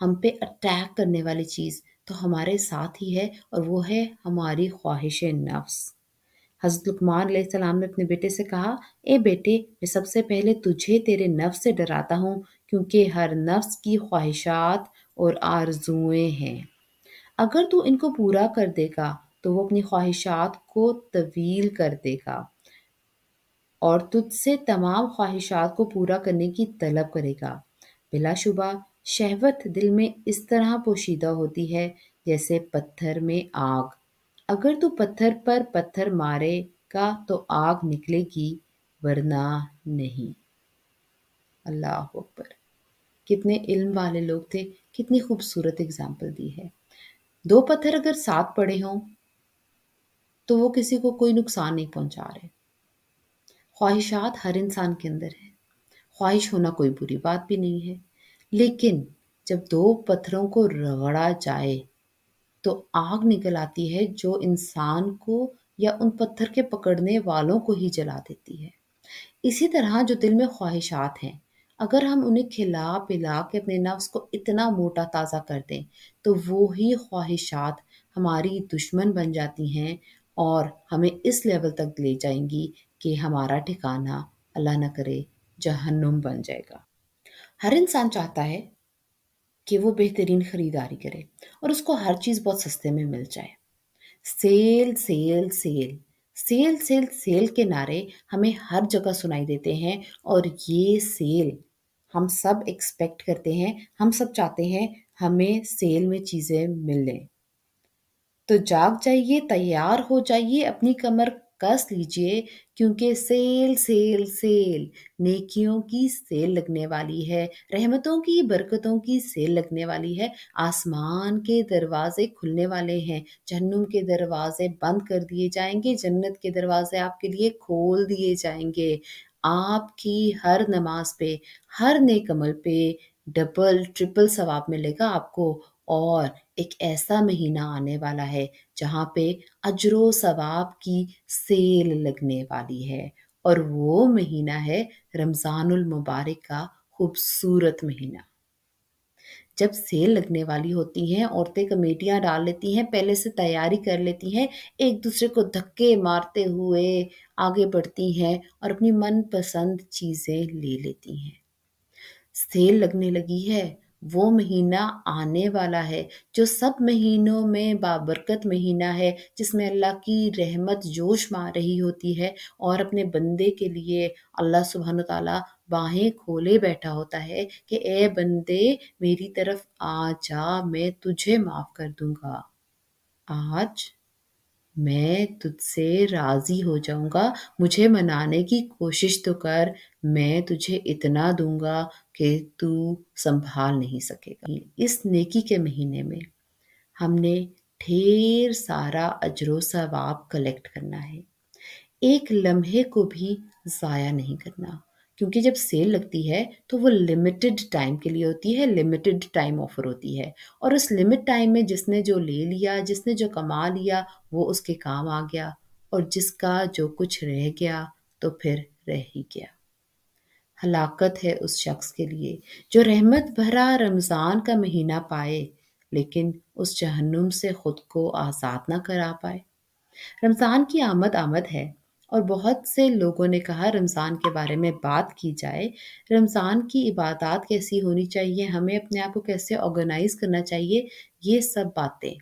हम पे अटैक करने वाली चीज़ तो हमारे साथ ही है और वो है हमारी ख्वाहिश नफ्स हज़रत लुकमान सलाम ने अपने बेटे से कहा ए बेटे मैं सबसे पहले तुझे तेरे नफ्स से डराता हूँ क्योंकि हर नफ्स की ख्वाहिशात और आरजुएँ हैं अगर तू इनको पूरा कर देगा तो वो अपनी ख्वाहिशात को तवील कर देगा और तुझसे तमाम ख्वाहिशात को पूरा करने की तलब करेगा बिलाशुबा शहवत दिल में इस तरह पोशीदा होती है जैसे पत्थर में आग अगर तू पत्थर पर पत्थर मारेगा तो आग निकलेगी वरना नहीं अल्लाह अकबर कितने इल्म वाले लोग थे कितनी खूबसूरत एग्जाम्पल दी है दो पत्थर अगर साथ पड़े हों तो वो किसी को कोई नुकसान नहीं पहुंचा रहे ख्वाहिशात हर इंसान के अंदर है ख्वाहिश होना कोई बुरी बात भी नहीं है लेकिन जब दो पत्थरों को रगड़ा जाए तो आग निकल आती है जो इंसान को या उन पत्थर के पकड़ने वालों को ही जला देती है इसी तरह जो दिल में ख्वाहिशात हैं अगर हम उन्हें खिला पिला के अपने नफ्स को इतना मोटा ताज़ा कर दें तो वो ही ख्वाहिशात हमारी दुश्मन बन जाती हैं और हमें इस लेवल तक ले जाएंगी कि हमारा ठिकाना अल्लाह न करे जहन्नुम बन जाएगा हर इंसान चाहता है कि वो बेहतरीन ख़रीदारी करे और उसको हर चीज़ बहुत सस्ते में मिल जाए sale sale sale sale sale sale के नारे हमें हर जगह सुनाई देते हैं और ये सेल हम सब एक्सपेक्ट करते हैं हम सब चाहते हैं हमें सेल में चीज़ें मिलें तो जाग जाइए तैयार हो जाइए अपनी कमर कस लीजिए क्योंकि सेल सेल सेल नेकियों की सेल लगने वाली है रहमतों की बरकतों की सेल लगने वाली है आसमान के दरवाजे खुलने वाले हैं जहन्नुम के दरवाजे बंद कर दिए जाएंगे जन्नत के दरवाजे आपके लिए खोल दिए जाएंगे आपकी हर नमाज पे हर नेकमल पे डबल ट्रिपल सवाब मिलेगा आपको और एक ऐसा महीना आने वाला है जहाँ पे अजरो सवाब की सेल लगने वाली है और वो महीना है रमज़ानुल मुबारक का खूबसूरत महीना जब सेल लगने वाली होती हैं औरतें कमेटियाँ डाल लेती हैं पहले से तैयारी कर लेती हैं एक दूसरे को धक्के मारते हुए आगे बढ़ती हैं और अपनी मनपसंद चीज़ें ले लेती हैं सेल लगने लगी है वो महीना आने वाला है जो सब महीनों में बाबरकत महीना है जिसमें अल्लाह की रहमत जोश मार रही होती है और अपने बंदे के लिए अल्लाह सुबहान तला बाहें खोले बैठा होता है कि ए बंदे मेरी तरफ आ जा मैं तुझे माफ़ कर दूंगा आज मैं तुझसे राज़ी हो जाऊँगा, मुझे मनाने की कोशिश तो कर, मैं तुझे इतना दूँगा कि तू संभाल नहीं सकेगा। इस नेकी के महीने में हमने ढेर सारा अजरो सवाब कलेक्ट करना है एक लम्हे को भी ज़ाया नहीं करना क्योंकि जब सेल लगती है तो वो लिमिटेड टाइम के लिए होती है लिमिटेड टाइम ऑफर होती है और उस लिमिट टाइम में जिसने जो ले लिया जिसने जो कमा लिया वो उसके काम आ गया और जिसका जो कुछ रह गया तो फिर रह ही गया हलाकत है उस शख्स के लिए जो रहमत भरा रमज़ान का महीना पाए लेकिन उस जहन्नुम से ख़ुद को आज़ाद ना करा पाए रमज़ान की आमद आमद है और बहुत से लोगों ने कहा रमज़ान के बारे में बात की जाए रमज़ान की इबादत कैसी होनी चाहिए हमें अपने आप को कैसे ऑर्गेनाइज करना चाहिए ये सब बातें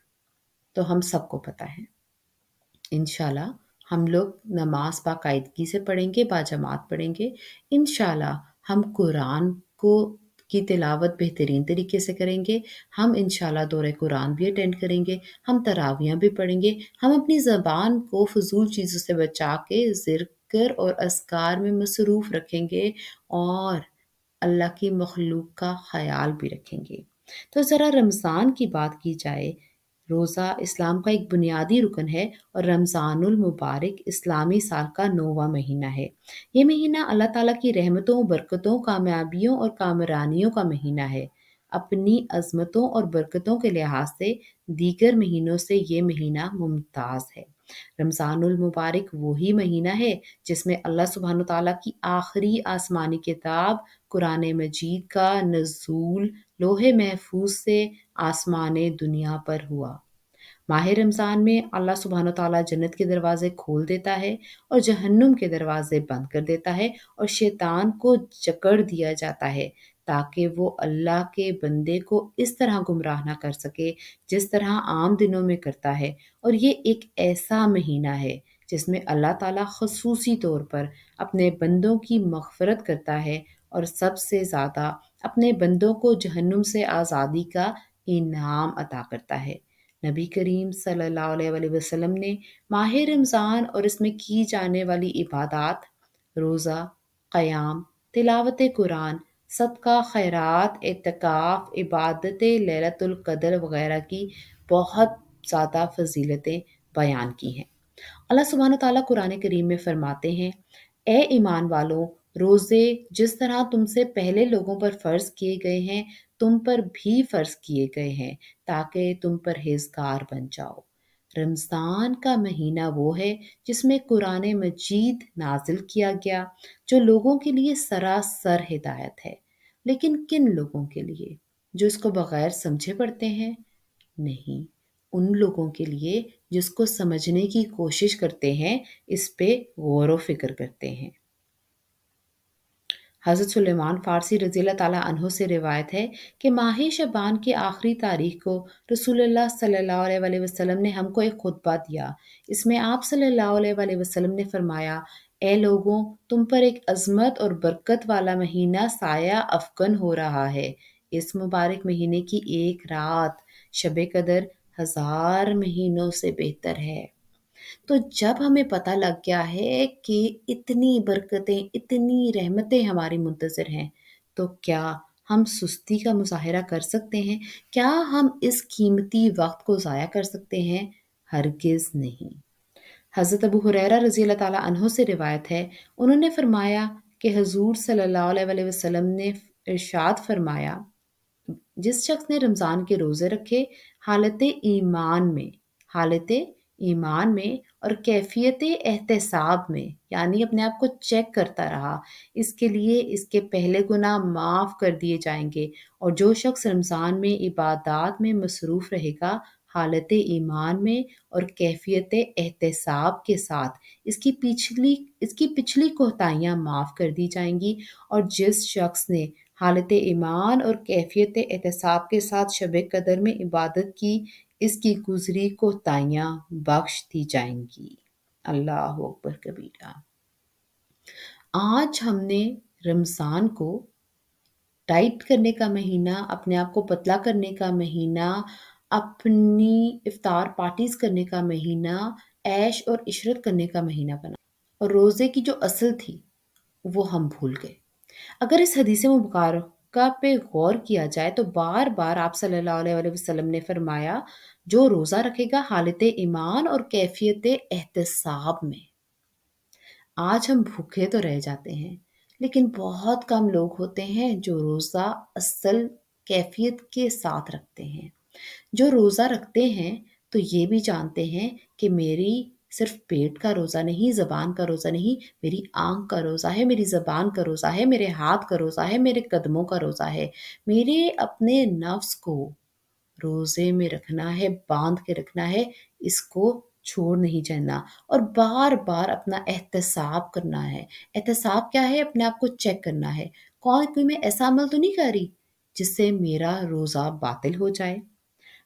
तो हम सबको पता है इन हम लोग नमाज बाकायदगी से पढ़ेंगे बाजमात पढ़ेंगे इन हम कुरान को की तिलावत बेहतरीन तरीके से करेंगे हम इन दौरे कुरान भी अटेंड करेंगे हम तरावियाँ भी पढ़ेंगे हम अपनी ज़बान को फजूल चीज़ों से बचा के जिक्र और असकार में मसरूफ़ रखेंगे और अल्लाह की मखलूक का ख्याल भी रखेंगे तो ज़रा रमज़ान की बात की जाए रोज़ा इस्लाम का एक बुनियादी रुकन है और रमज़ानुल मुबारक इस्लामी साल का नौवा महीना है ये महीना अल्लाह ताला की रहमतों बरकतों कामयाबियों और कामरानियों का महीना है अपनी अजमतों और बरकतों के लिहाज से दीगर महीनों से ये महीना मुमताज़ है रमज़ानुल मुबारक वही महीना है जिसमें अल्लाह सुबहान ताली की आखिरी आसमानी किताब कुरान मजीद का नजूल लोहे महफूज से आसमान दुनिया पर हुआ माह रमज़ान में अल्लाह सुबहान तला जन्नत के दरवाज़े खोल देता है और जहन्नुम के दरवाज़े बंद कर देता है और शैतान को जकड़ दिया जाता है ताकि वो अल्लाह के बंदे को इस तरह गुमराह ना कर सके जिस तरह आम दिनों में करता है और ये एक ऐसा महीना है जिसमें अल्लाह ताला खसूसी तौर पर अपने बंदों की मफ़रत करता है और सबसे ज़्यादा अपने बंदों को जहन्नुम से आज़ादी का इनाम अता करता है नबी करीम सल्लल्लाहु अलैहि वसल्लम ने माह रमज़ान और इसमें की जाने वाली इबादत रोज़ा क़याम तिलावत कुरान सबका खैरात एतकाफ़ इबादत ललतुल्कदर वगैरह की बहुत ज़्यादा फजीलतें बयान की हैं अल्लाह सुबहान ताली कुरान करीम में फरमाते हैं ए ईमान वालों रोज़े जिस तरह तुमसे पहले लोगों पर फ़र्ज़ किए गए हैं तुम पर भी फ़र्ज़ किए गए हैं ताकि तुम पर परहेजगार बन जाओ रमज़ान का महीना वो है जिसमें कुरान मजीद नाजिल किया गया जो लोगों के लिए सरासर हिदायत है लेकिन किन लोगों के लिए जो इसको बग़ैर समझे पड़ते हैं नहीं उन लोगों के लिए जिसको समझने की कोशिश करते हैं इस पे गौर व फिक्र करते हैं हज़रत सुलेमान फ़ारसी रज़ी तह से रिवायत है कि माह शबान की आखिरी तारीख को रसूल सल्ला वसलम ने हमको एक खुतबा दिया इसमें आप सल्ला वसलम ने फ़रमाया ए लोगों तुम पर एक अजमत और बरकत वाला महीना साया अफगन हो रहा है इस मुबारक महीने की एक रात शब कदर हज़ार महीनों से बेहतर है तो जब हमें पता लग गया है कि इतनी बरकतें इतनी रहमतें हमारी मुंतज़र हैं तो क्या हम सुस्ती का मुजाहरा कर सकते हैं क्या हम इस कीमती वक्त को ज़ाया कर सकते हैं हरगिज़ नहीं हज़रत अबू हुरैरा रज़ी अल्लाह तह से रिवायत है उन्होंने फरमाया कि हजूर सल्लल्लाहु अलैहि वसल्लम ने इरशाद फरमाया जिस शख्स ने रमज़ान के रोज़े रखे हालत ईमान में हालत ईमान में और कैफियत एहतसाब में यानी अपने आप को चेक करता रहा इसके लिए इसके पहले गुना माफ़ कर दिए जाएंगे और जो शख्स रमज़ान में इबादत में मसरूफ़ रहेगा हालत ईमान में और कैफियत एहतसाब के साथ इसकी पिछली इसकी पिछली कोताहियाँ माफ़ कर दी जाएंगी और जिस शख्स ने हालत ईमान और कैफियत एहतसाब के साथ शब कदर में इबादत की इसकी गुजरी को ताइयाँ बख्श दी जाएंगी अल्लाह अकबर कबीरा आज हमने रमज़ान को टाइट करने का महीना अपने आप को पतला करने का महीना अपनी इफ्तार पार्टीज़ करने का महीना ऐश और इशरत करने का महीना बना और रोज़े की जो असल थी वो हम भूल गए अगर इस हदीसे मुबारक का पे गौर किया जाए तो बार बार आप सल्लल्लाहु अलैहि वसल्लम ने फरमाया जो रोज़ा रखेगा हालत ईमान और कैफियत एहतसाब में आज हम भूखे तो रह जाते हैं लेकिन बहुत कम लोग होते हैं जो रोज़ा असल कैफियत के साथ रखते हैं जो रोज़ा रखते हैं तो ये भी जानते हैं कि मेरी सिर्फ पेट का रोज़ा नहीं ज़बान का रोज़ा नहीं मेरी आँख का रोज़ा है मेरी ज़बान का रोज़ा है मेरे हाथ का रोज़ा है मेरे कदमों का रोज़ा है मेरे अपने नफ्स को रोज़े में रखना है बांध के रखना है इसको छोड़ नहीं जाना और बार बार अपना एहतसाब करना है एहतसाब क्या है अपने आप को चेक करना है कौन कोई मैं ऐसा अमल तो नहीं कर रही जिससे मेरा रोज़ा बातिल हो जाए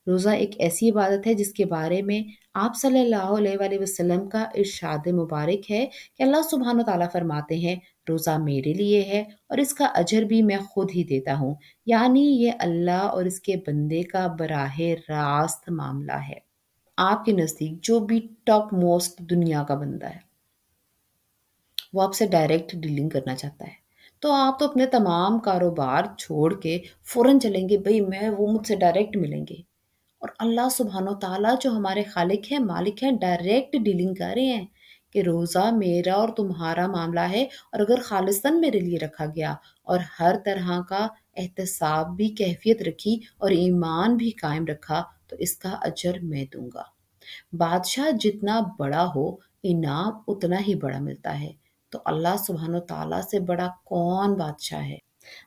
रोज़ा एक ऐसी इबादत है जिसके बारे में आप सल्लल्लाहु अलैहि वसल्लम का इर्शाद मुबारक है कि अल्लाह सुबहान तला फरमाते हैं रोज़ा मेरे लिए है और इसका अजर भी मैं खुद ही देता हूँ यानी ये अल्लाह और इसके बंदे का बराह रास्त मामला है आपके नज़दीक जो भी टॉप मोस्ट दुनिया का बंदा है वो आपसे डायरेक्ट डीलिंग करना चाहता है तो आप तो अपने तमाम कारोबार छोड़ के फ़ौरन चलेंगे भाई मैं वो मुझसे डायरेक्ट मिलेंगे और अल्लाह सुबहान ताला जो हमारे खालिक हैं मालिक हैं डायरेक्ट डीलिंग कर रहे हैं कि रोज़ा मेरा और तुम्हारा मामला है और अगर खालिस्तान मेरे लिए रखा गया और हर तरह का एहतसाब भी कैफियत रखी और ईमान भी कायम रखा तो इसका अजर मैं दूंगा बादशाह जितना बड़ा हो इनाम उतना ही बड़ा मिलता है तो अल्लाह सुबहान तला से बड़ा कौन बादशाह है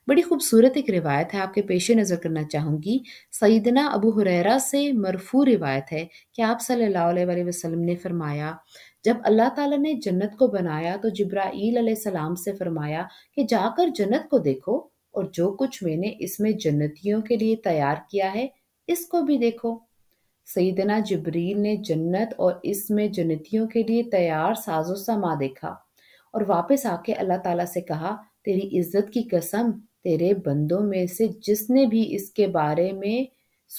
बड़ी खूबसूरत एक रिवायत है आपके पेश नज़र करना चाहूँगी सईदना अबू हुरैरा से मरफू रिवायत है कि आप सल्ला वसलम ने फरमाया जब अल्लाह ताला ने जन्नत को बनाया तो जब्राईल सलाम से फरमाया कि जाकर जन्नत को देखो और जो कुछ मैंने इसमें जन्नतियों के लिए तैयार किया है इसको भी देखो सईदना जबरील ने जन्नत और इसमें जन्नतियों के लिए तैयार साजो समा देखा और वापस आके अल्लाह ताला से कहा तेरी इज्जत की कसम तेरे बंदों में से जिसने भी इसके बारे में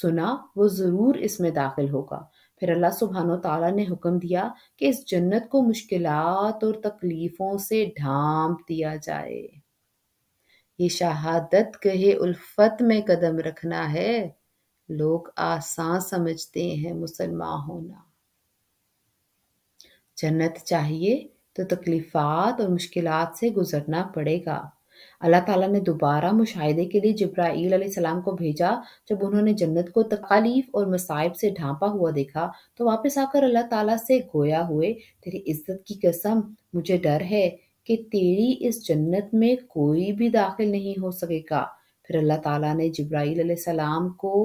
सुना वो ज़रूर इसमें दाखिल होगा फिर अल्लाह सुबहान तला ने हुक्म दिया कि इस जन्नत को मुश्किल और तकलीफ़ों से ढांप दिया जाए ये शहादत कहे उल्फत में कदम रखना है लोग आसान समझते हैं मुसलमान होना जन्नत चाहिए तो तकलीफ़ात और मुश्किल से गुजरना पड़ेगा अल्लाह ताला ने दोबारा मुशाहिदे के लिए जब्राईल सलाम को भेजा जब उन्होंने जन्नत को तकालीफ और मसाइब से ढांपा हुआ देखा तो वापस आकर अल्लाह ताला से गोया हुए तेरी इज्जत की कसम मुझे डर है कि तेरी इस जन्नत में कोई भी दाखिल नहीं हो सकेगा फिर अल्लाह ताला ने जब्राईल सलाम को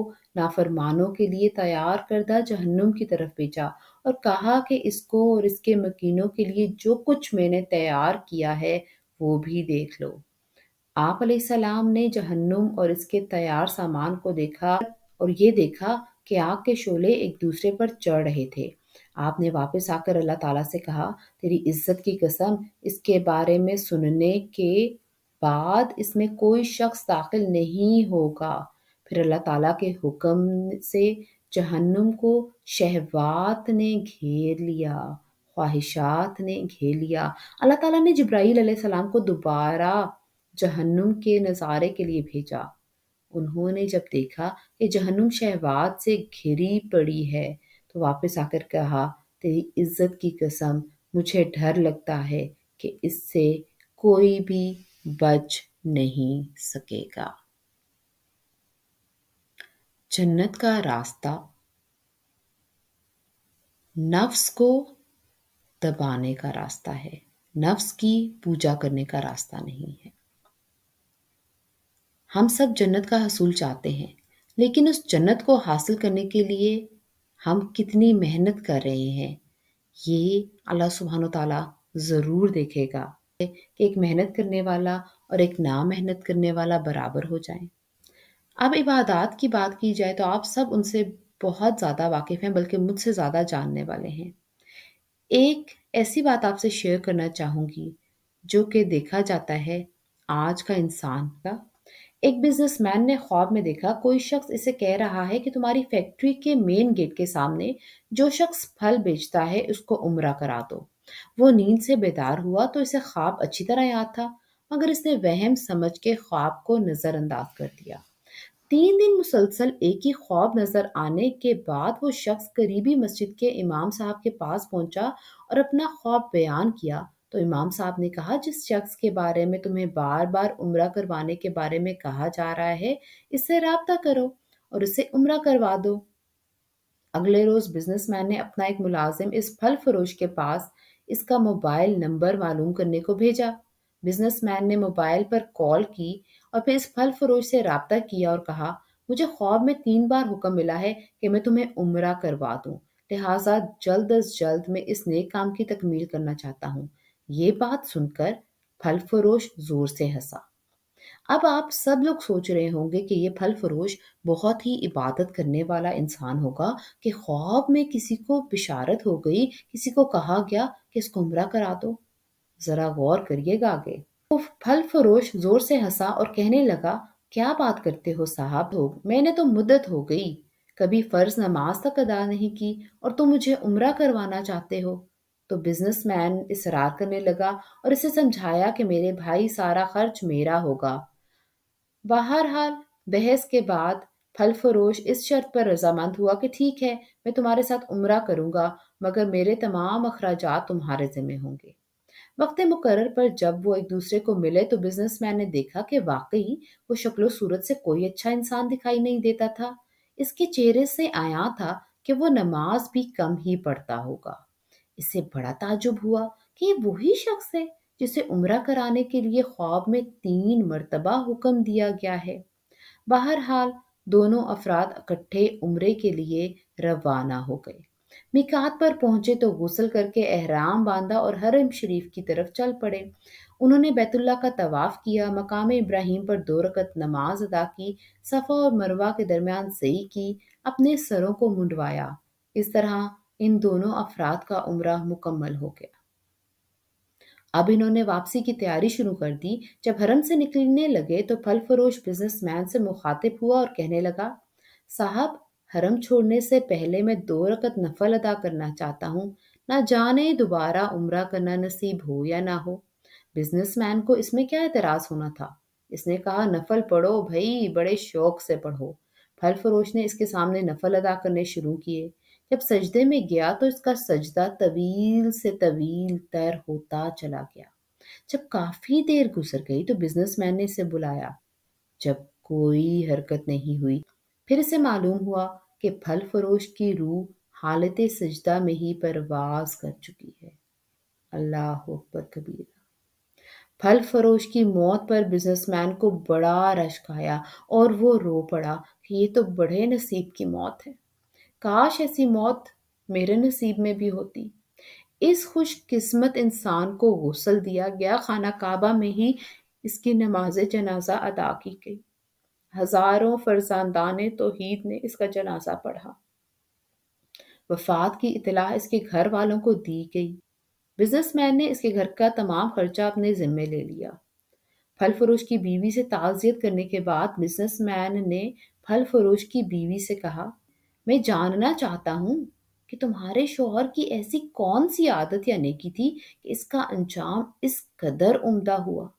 नाफरमानों के लिए तैयार करदा जहन्नुम की तरफ भेजा और कहा कि इसको और इसके मकीनों के लिए जो कुछ मैंने तैयार किया है वो भी देख लो आप सलाम ने जहन्नुम और इसके तैयार सामान को देखा और ये देखा कि आग के शोले एक दूसरे पर चढ़ रहे थे आपने वापस आकर अल्लाह ताला से कहा तेरी इज्जत की कसम इसके बारे में सुनने के बाद इसमें कोई शख्स दाखिल नहीं होगा फिर अल्लाह ताला के हुक्म से जहन्नुम को शहवात ने घेर लिया ख्वाहिशात ने घेर लिया अल्लाह ताला ने जब्राईल सलाम को दोबारा जहन्नुम के नज़ारे के लिए भेजा उन्होंने जब देखा कि जहन्नुम शहवात से घिरी पड़ी है तो वापस आकर कहा तेरी इज्जत की कसम मुझे डर लगता है कि इससे कोई भी बच नहीं सकेगा जन्नत का रास्ता नफ्स को दबाने का रास्ता है नफ्स की पूजा करने का रास्ता नहीं है हम सब जन्नत का हसूल चाहते हैं लेकिन उस जन्नत को हासिल करने के लिए हम कितनी मेहनत कर रहे हैं ये अल्लाह सुबहान तला ज़रूर देखेगा कि एक मेहनत करने वाला और एक ना मेहनत करने वाला बराबर हो जाएं। अब इबादत की बात की जाए तो आप सब उनसे बहुत ज़्यादा वाकिफ़ हैं बल्कि मुझसे ज़्यादा जानने वाले हैं एक ऐसी बात आपसे शेयर करना चाहूँगी जो कि देखा जाता है आज का इंसान का एक बिजनेसमैन ने ख्वाब में देखा कोई शख्स इसे कह रहा है कि तुम्हारी फैक्ट्री के मेन गेट के सामने जो शख्स फल बेचता है उसको उम्र करा दो वो नींद से बेदार हुआ तो इसे ख्वाब अच्छी तरह याद था मगर इसने वहम समझ के ख्वाब को नज़रअंदाज कर दिया तीन दिन मुसलसल एक ही ख्वाब नज़र आने के बाद वो शख्स करीबी मस्जिद के इमाम साहब के पास पहुंचा और अपना ख्वाब बयान किया तो इमाम साहब ने कहा जिस शख्स के बारे में तुम्हें बार बार उम्र करवाने के बारे में कहा जा रहा है इससे रबता करो और इसे उम्र करवा दो अगले रोज बिजनेसमैन ने अपना एक मुलाजिम इस फल फरोश के पास इसका मोबाइल नंबर मालूम करने को भेजा बिजनेसमैन ने मोबाइल पर कॉल की और फिर इस फल फरोश से रबता किया और कहा मुझे ख्वाब में तीन बार हुक्म मिला है कि मैं तुम्हें उम्र करवा दूँ लिहाजा जल्द अज जल्द मैं इस नेक काम की तकमील करना चाहता हूँ ये बात सुनकर फल फरोश जोर से हंसा अब आप सब लोग सोच रहे होंगे कि ये फल फरोश बहुत ही इबादत करने वाला इंसान होगा कि ख्वाब में किसी को बिशारत हो गई किसी को कहा गया कि इसको उम्र करा दो ज़रा गौर करिएगा आगे फल फरोश जोर से हंसा और कहने लगा क्या बात करते हो साहब लोग मैंने तो मुद्दत हो गई कभी फर्ज नमाज तक अदा नहीं की और तुम मुझे उम्र करवाना चाहते हो तो बिजनेसमैन इसरार करने लगा और इसे समझाया कि मेरे भाई सारा खर्च मेरा होगा बहरहाल बहस के बाद फल फरोश इस शर्त पर रजामंद हुआ कि ठीक है मैं तुम्हारे साथ उम्र करूंगा मगर मेरे तमाम अखराज तुम्हारे जिम्मे होंगे वक्त मुकर पर जब वो एक दूसरे को मिले तो मैन ने देखा कि वाकई वो शक्लो सूरत से कोई अच्छा इंसान दिखाई नहीं देता था इसके चेहरे से आया था कि वो नमाज भी कम ही पढ़ता होगा इससे बड़ा ताजुब हुआ कि ये वही शख्स है जिसे उम्र कराने के लिए ख्वाब में तीन मरतबा हुक्म दिया गया है बहरहाल दोनों अफराद इकट्ठे उम्र के लिए रवाना हो गए मिकात पर पहुंचे तो गुसल करके एहराम बांधा और हरम शरीफ की तरफ चल पड़े उन्होंने बैतुल्ला का तवाफ़ किया मकाम इब्राहिम पर दो रकत नमाज अदा की सफ़ा और मरवा के दरमियान सही की अपने सरों को मुंडवाया इस तरह इन दोनों अफराद का उम्र मुकम्मल हो गया अब इन्होंने वापसी की तैयारी शुरू कर दी जब हरम से निकलने लगे तो फल फरोश बिजनेसमैन से मुखातिब हुआ और कहने लगा साहब हरम छोड़ने से पहले मैं दो रकत नफल अदा करना चाहता हूँ ना जाने दोबारा उम्र करना नसीब हो या ना हो बिजनेसमैन को इसमें क्या एतराज़ होना था इसने कहा नफल पढ़ो भई बड़े शौक से पढ़ो फल फरोश ने इसके सामने नफल अदा करने शुरू किए जब सजदे में गया तो इसका सजदा तवील से तवील तर होता चला गया जब काफ़ी देर गुजर गई तो बिजनेसमैन ने इसे बुलाया जब कोई हरकत नहीं हुई फिर इसे मालूम हुआ कि फल फरोश की रूह हालत सजदा में ही परवाज कर चुकी है अल्लाह अकबर कबीरा फल फरोश की मौत पर बिजनेसमैन को बड़ा रश आया और वो रो पड़ा कि ये तो बड़े नसीब की मौत है काश ऐसी मौत मेरे नसीब में भी होती इस खुशकस्मत इंसान को गसल दिया गया खाना काबा में ही इसकी नमाज जनाजा अदा की गई हजारों फरजानदान तोहीद ने इसका जनाजा पढ़ा वफात की इतला इसके घर वालों को दी गई बिजनेसमैन ने इसके घर का तमाम खर्चा अपने जिम्मे ले लिया फल फरोश की बीवी से ताज़ियत करने के बाद बिजनेसमैन ने फल फरोश की बीवी से कहा मैं जानना चाहता हूँ कि तुम्हारे शोहर की ऐसी कौन सी आदत या नेकी थी कि इसका अंजाम इस कदर उमदा हुआ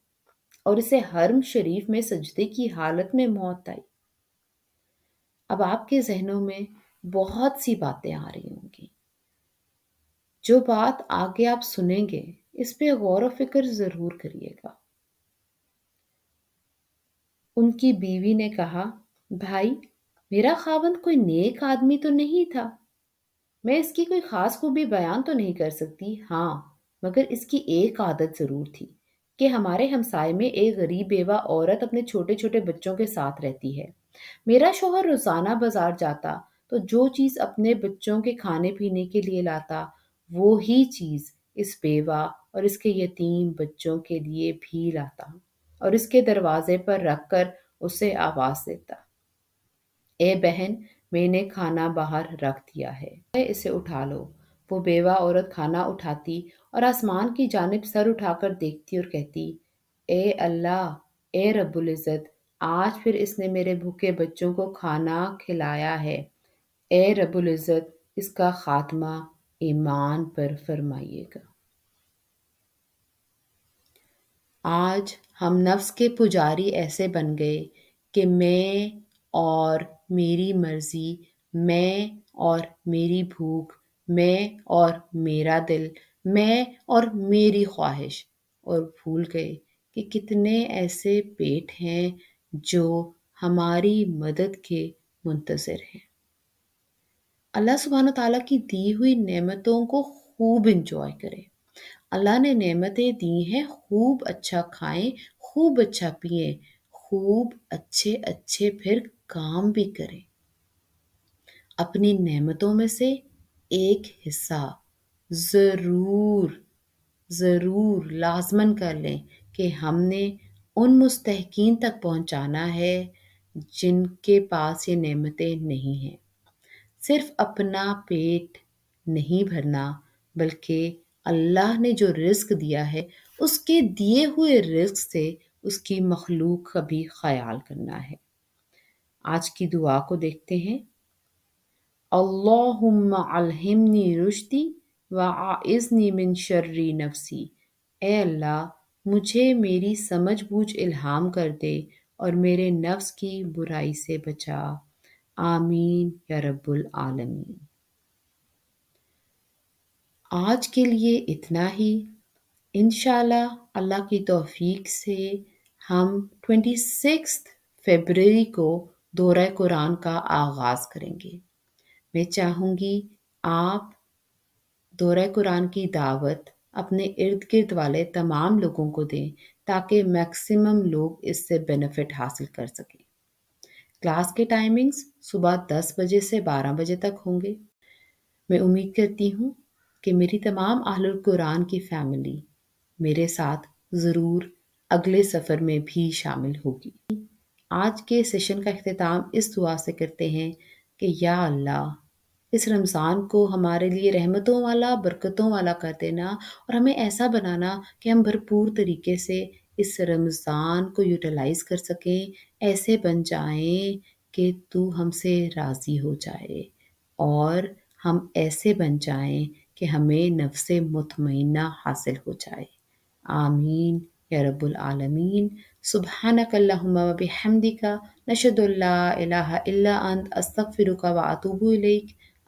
और इसे हर्म शरीफ में सजदे की हालत में मौत आई अब आपके जहनों में बहुत सी बातें आ रही होंगी जो बात आगे आप सुनेंगे इस पे गौर फिक्र जरूर करिएगा उनकी बीवी ने कहा भाई मेरा खावंद कोई नेक आदमी तो नहीं था मैं इसकी कोई खास खूबी बयान तो नहीं कर सकती हाँ मगर इसकी एक आदत जरूर थी कि हमारे हमसाय में एक गरीब बेवा औरत अपने छोटे छोटे बच्चों के साथ रहती है मेरा शोहर रोज़ाना बाज़ार जाता तो जो चीज़ अपने बच्चों के खाने पीने के लिए लाता वो ही चीज़ इस बेवा और इसके यतीम बच्चों के लिए भी लाता और इसके दरवाजे पर रख कर उसे आवाज़ देता ए बहन मैंने खाना बाहर रख दिया है इसे उठा लो वो बेवा औरत खाना उठाती और आसमान की जानब सर उठाकर देखती और कहती ए अल्लाह ए रब्बुल इज़्ज़त आज फिर इसने मेरे भूखे बच्चों को खाना खिलाया है ए रब्बुल इज़्ज़त इसका खात्मा ईमान पर फरमाइएगा आज हम नफ्स के पुजारी ऐसे बन गए कि मैं और मेरी मर्ज़ी मैं और मेरी भूख मैं और मेरा दिल मैं और मेरी ख्वाहिश और भूल गए कि कितने ऐसे पेट हैं जो हमारी मदद के मुंतज़र हैं अल्लाह सुबहान तला की दी हुई नेमतों को खूब इंजॉय करें अल्लाह ने नेमतें दी हैं खूब अच्छा खाएं खूब अच्छा पिए खूब अच्छे अच्छे फिर काम भी करें अपनी नेमतों में से एक हिस्सा ज़रूर ज़रूर लाजमन कर लें कि हमने उन मुस्तकिन तक पहुंचाना है जिनके पास ये नेमतें नहीं हैं सिर्फ अपना पेट नहीं भरना बल्कि अल्लाह ने जो रिस्क दिया है उसके दिए हुए रिस्क से उसकी मखलूक का भी ख्याल करना है आज की दुआ को देखते हैं Allahumma alhimni rushdi व आइजनी मिन शर्री नफसी ए अल्लाह मुझे मेरी समझ बूझ इल्हाम कर दे और मेरे नफ्स की बुराई से बचा आमीन या रब्बुल आलमीन आज के लिए इतना ही इन अल्लाह की तौफीक से हम ट्वेंटी सिक्स फेबररी को दौरा कुरान का आगाज़ करेंगे मैं चाहूँगी आप दौरे कुरान की दावत अपने इर्द गिर्द वाले तमाम लोगों को दें ताकि मैक्सिमम लोग इससे बेनिफिट हासिल कर सकें क्लास के टाइमिंग्स सुबह 10 बजे से 12 बजे तक होंगे मैं उम्मीद करती हूँ कि मेरी तमाम आहल कुरान की फैमिली मेरे साथ ज़रूर अगले सफ़र में भी शामिल होगी आज के सेशन का अख्ताम इस दुआ से करते हैं कि या अल्लाह इस रमज़ान को हमारे लिए रहमतों वाला बरकतों वाला कर देना और हमें ऐसा बनाना कि हम भरपूर तरीके से इस रमज़ान को यूटिलाइज़ कर सकें ऐसे बन जाएं कि तू हमसे राज़ी हो जाए और हम ऐसे बन जाएं कि हमें नफ्स मतमना हासिल हो जाए आमीन या रब्बुल आलमीन सुबहानकल्लाहुम्मा व बिहमदिका नशदुल्ला इलाहा इल्ला अंत अस्तगफिरुका व इलैक